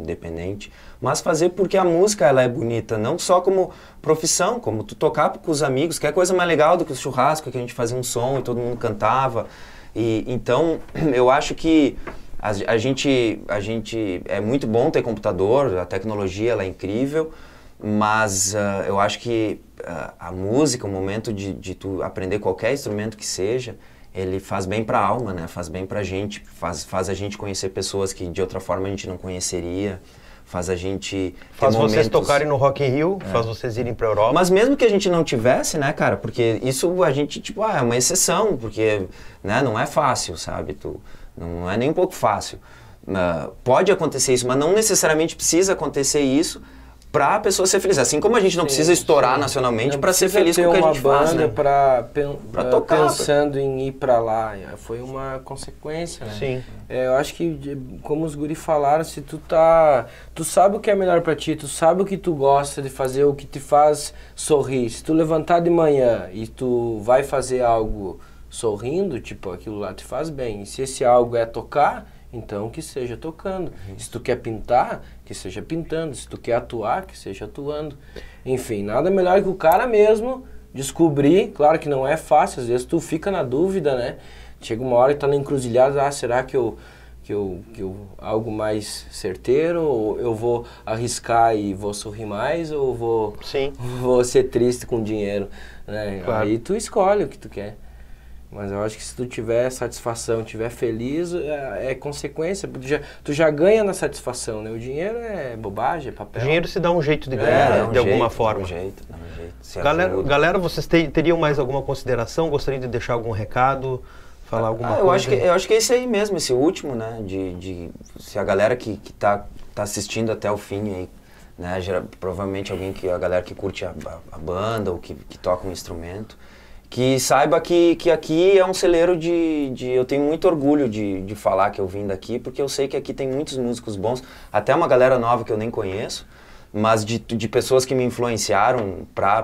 independente, mas fazer porque a música ela é bonita, não só como profissão, como tu tocar com os amigos, que é coisa mais legal do que o churrasco, que a gente fazia um som e todo mundo cantava. E então, eu acho que a, a gente a gente é muito bom ter computador, a tecnologia ela é incrível, mas uh, eu acho que a, a música, o momento de, de tu aprender qualquer instrumento que seja, ele faz bem para a alma, né? Faz bem para a gente, faz, faz a gente conhecer pessoas que de outra forma a gente não conheceria, faz a gente faz momentos... vocês tocarem no Rock in Rio, é. faz vocês irem para Europa. Mas mesmo que a gente não tivesse, né, cara? Porque isso a gente tipo, ah, é uma exceção, porque, né, não é fácil, sabe? Tu não é nem um pouco fácil. Uh, pode acontecer isso, mas não necessariamente precisa acontecer isso para a pessoa ser feliz. Assim como a gente não sim, precisa estourar sim. nacionalmente para ser feliz com o que a gente faz, né? para pra, eh, tocar, pensando pra... em ir para lá, foi uma consequência, né? Sim. É, eu acho que como os guri falaram, se tu tá, tu sabe o que é melhor para ti, tu sabe o que tu gosta de fazer, o que te faz sorrir. Se tu levantar de manhã e tu vai fazer algo sorrindo, tipo, aquilo lá te faz bem. E se esse algo é tocar, então que seja tocando. Uhum. Se tu quer pintar, que seja pintando. Se tu quer atuar, que seja atuando. Enfim, nada melhor que o cara mesmo descobrir. Claro que não é fácil, às vezes tu fica na dúvida, né? Chega uma hora e tá na encruzilhada, ah, será que eu que eu, que eu algo mais certeiro, ou eu vou arriscar e vou sorrir mais, ou vou, Sim. vou ser triste com dinheiro. Né? Claro. Aí tu escolhe o que tu quer. Mas eu acho que se tu tiver satisfação, tiver feliz, é, é consequência. Tu já, tu já ganha na satisfação, né? O dinheiro é bobagem, é papel. O dinheiro se dá um jeito de é, ganhar, é, um de jeito, alguma forma. Um jeito, um jeito. Galera, galera, vocês te, teriam mais alguma consideração? Gostariam de deixar algum recado? Falar alguma ah, eu coisa? Acho que, eu acho que é esse aí mesmo, esse último, né? De, de, se a galera que, que tá, tá assistindo até o fim aí, né? Geral, provavelmente alguém que, a galera que curte a, a, a banda ou que, que toca um instrumento que saiba que, que aqui é um celeiro de, de Eu tenho muito orgulho de, de falar que eu vim daqui, porque eu sei que aqui tem muitos músicos bons, até uma galera nova que eu nem conheço, mas de, de pessoas que me influenciaram para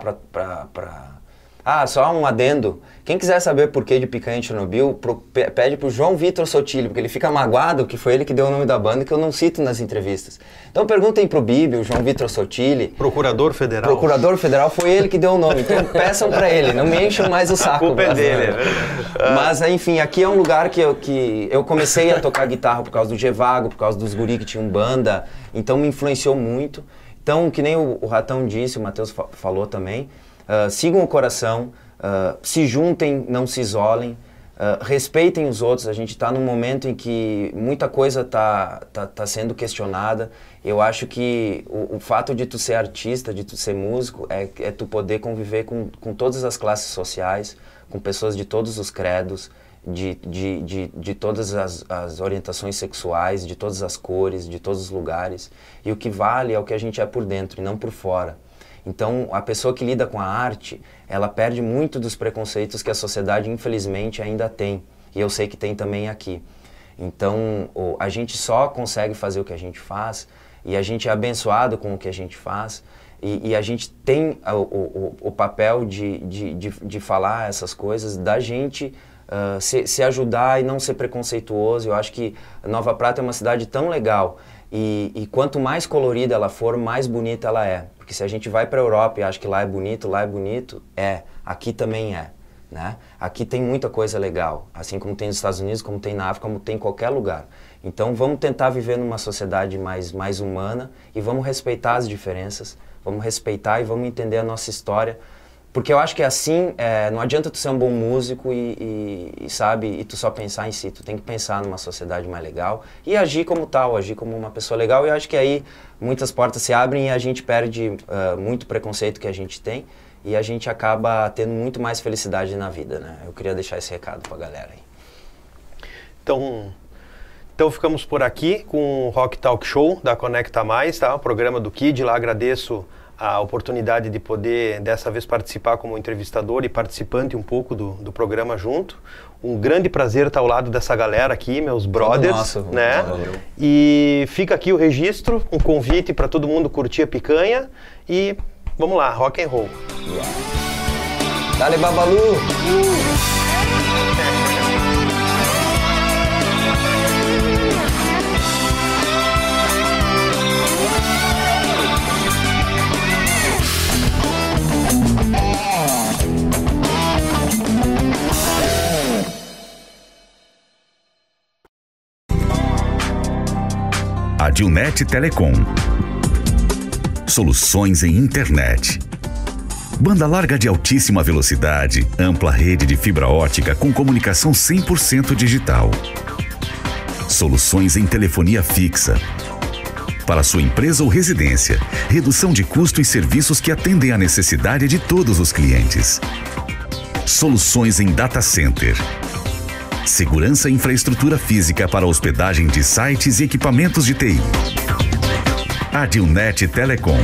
ah, só um adendo. Quem quiser saber porquê de Picanha em Chernobyl, pro, pede pro João Vitor Sotilho, porque ele fica magoado que foi ele que deu o nome da banda que eu não cito nas entrevistas. Então perguntem pro Bibi, o João Vitor Sotilho. Procurador Federal. Procurador Federal foi ele que deu o nome. Então peçam para ele, não me enchem mais o saco. A culpa é dele, é Mas enfim, aqui é um lugar que eu, que eu comecei a tocar guitarra por causa do Gevago, por causa dos guri que tinham banda, então me influenciou muito. Então, que nem o, o Ratão disse, o Matheus fa falou também, ah, sigam o coração, uh, se juntem, não se isolem, uh, respeitem os outros. A gente está num momento em que muita coisa está tá, tá, sendo questionada. Eu acho que o, o, fato de tu ser artista, de tu ser músico, é, é tu poder conviver com, com todas as classes sociais, com pessoas de todos os credos, de, de, de, de todas as, as, orientações sexuais, de todas as cores, de todos os lugares. E o que vale é o que a gente é por dentro e não por fora. Então, a pessoa que lida com a arte, ela perde muito dos preconceitos que a sociedade, infelizmente, ainda tem. E eu sei que tem também aqui. Então, a gente só consegue fazer o que a gente faz e a gente é abençoado com o que a gente faz. E, e a gente tem o, o, o papel de, de, de, de, falar essas coisas, da gente uh, se, se ajudar e não ser preconceituoso. Eu acho que Nova Prata é uma cidade tão legal e, e, quanto mais colorida ela for, mais bonita ela é. Porque se a gente vai para a Europa e acha que lá é bonito, lá é bonito, é. Aqui também é. Né? Aqui tem muita coisa legal, assim como tem nos Estados Unidos, como tem na África, como tem em qualquer lugar. Então vamos tentar viver numa sociedade mais, mais humana e vamos respeitar as diferenças, vamos respeitar e vamos entender a nossa história porque eu acho que assim, é, não adianta tu ser um bom músico e, e, e, sabe, e tu só pensar em si. Tu tem que pensar numa sociedade mais legal e agir como tal, agir como uma pessoa legal. E eu acho que aí muitas portas se abrem e a gente perde uh, muito preconceito que a gente tem e a gente acaba tendo muito mais felicidade na vida, né? Eu queria deixar esse recado pra galera aí. Então, então ficamos por aqui com o Rock Talk Show da Conecta Mais, tá? O programa do Kid, lá agradeço a oportunidade de poder, dessa vez, participar como entrevistador e participante um pouco do, do programa junto. Um grande prazer estar ao lado dessa galera aqui, meus brothers, Nossa, né? Valeu. E fica aqui o registro, um convite para todo mundo curtir a picanha e vamos lá, rock and roll. Dale Babalu! Uh! Radionet Telecom. Soluções em internet. Banda larga de altíssima velocidade, ampla rede de fibra ótica com comunicação 100% digital. Soluções em telefonia fixa. Para sua empresa ou residência, redução de custo e serviços que atendem à necessidade de todos os clientes. Soluções em data center Segurança e infraestrutura física para hospedagem de sites e equipamentos de TI. Adilnet Telecom.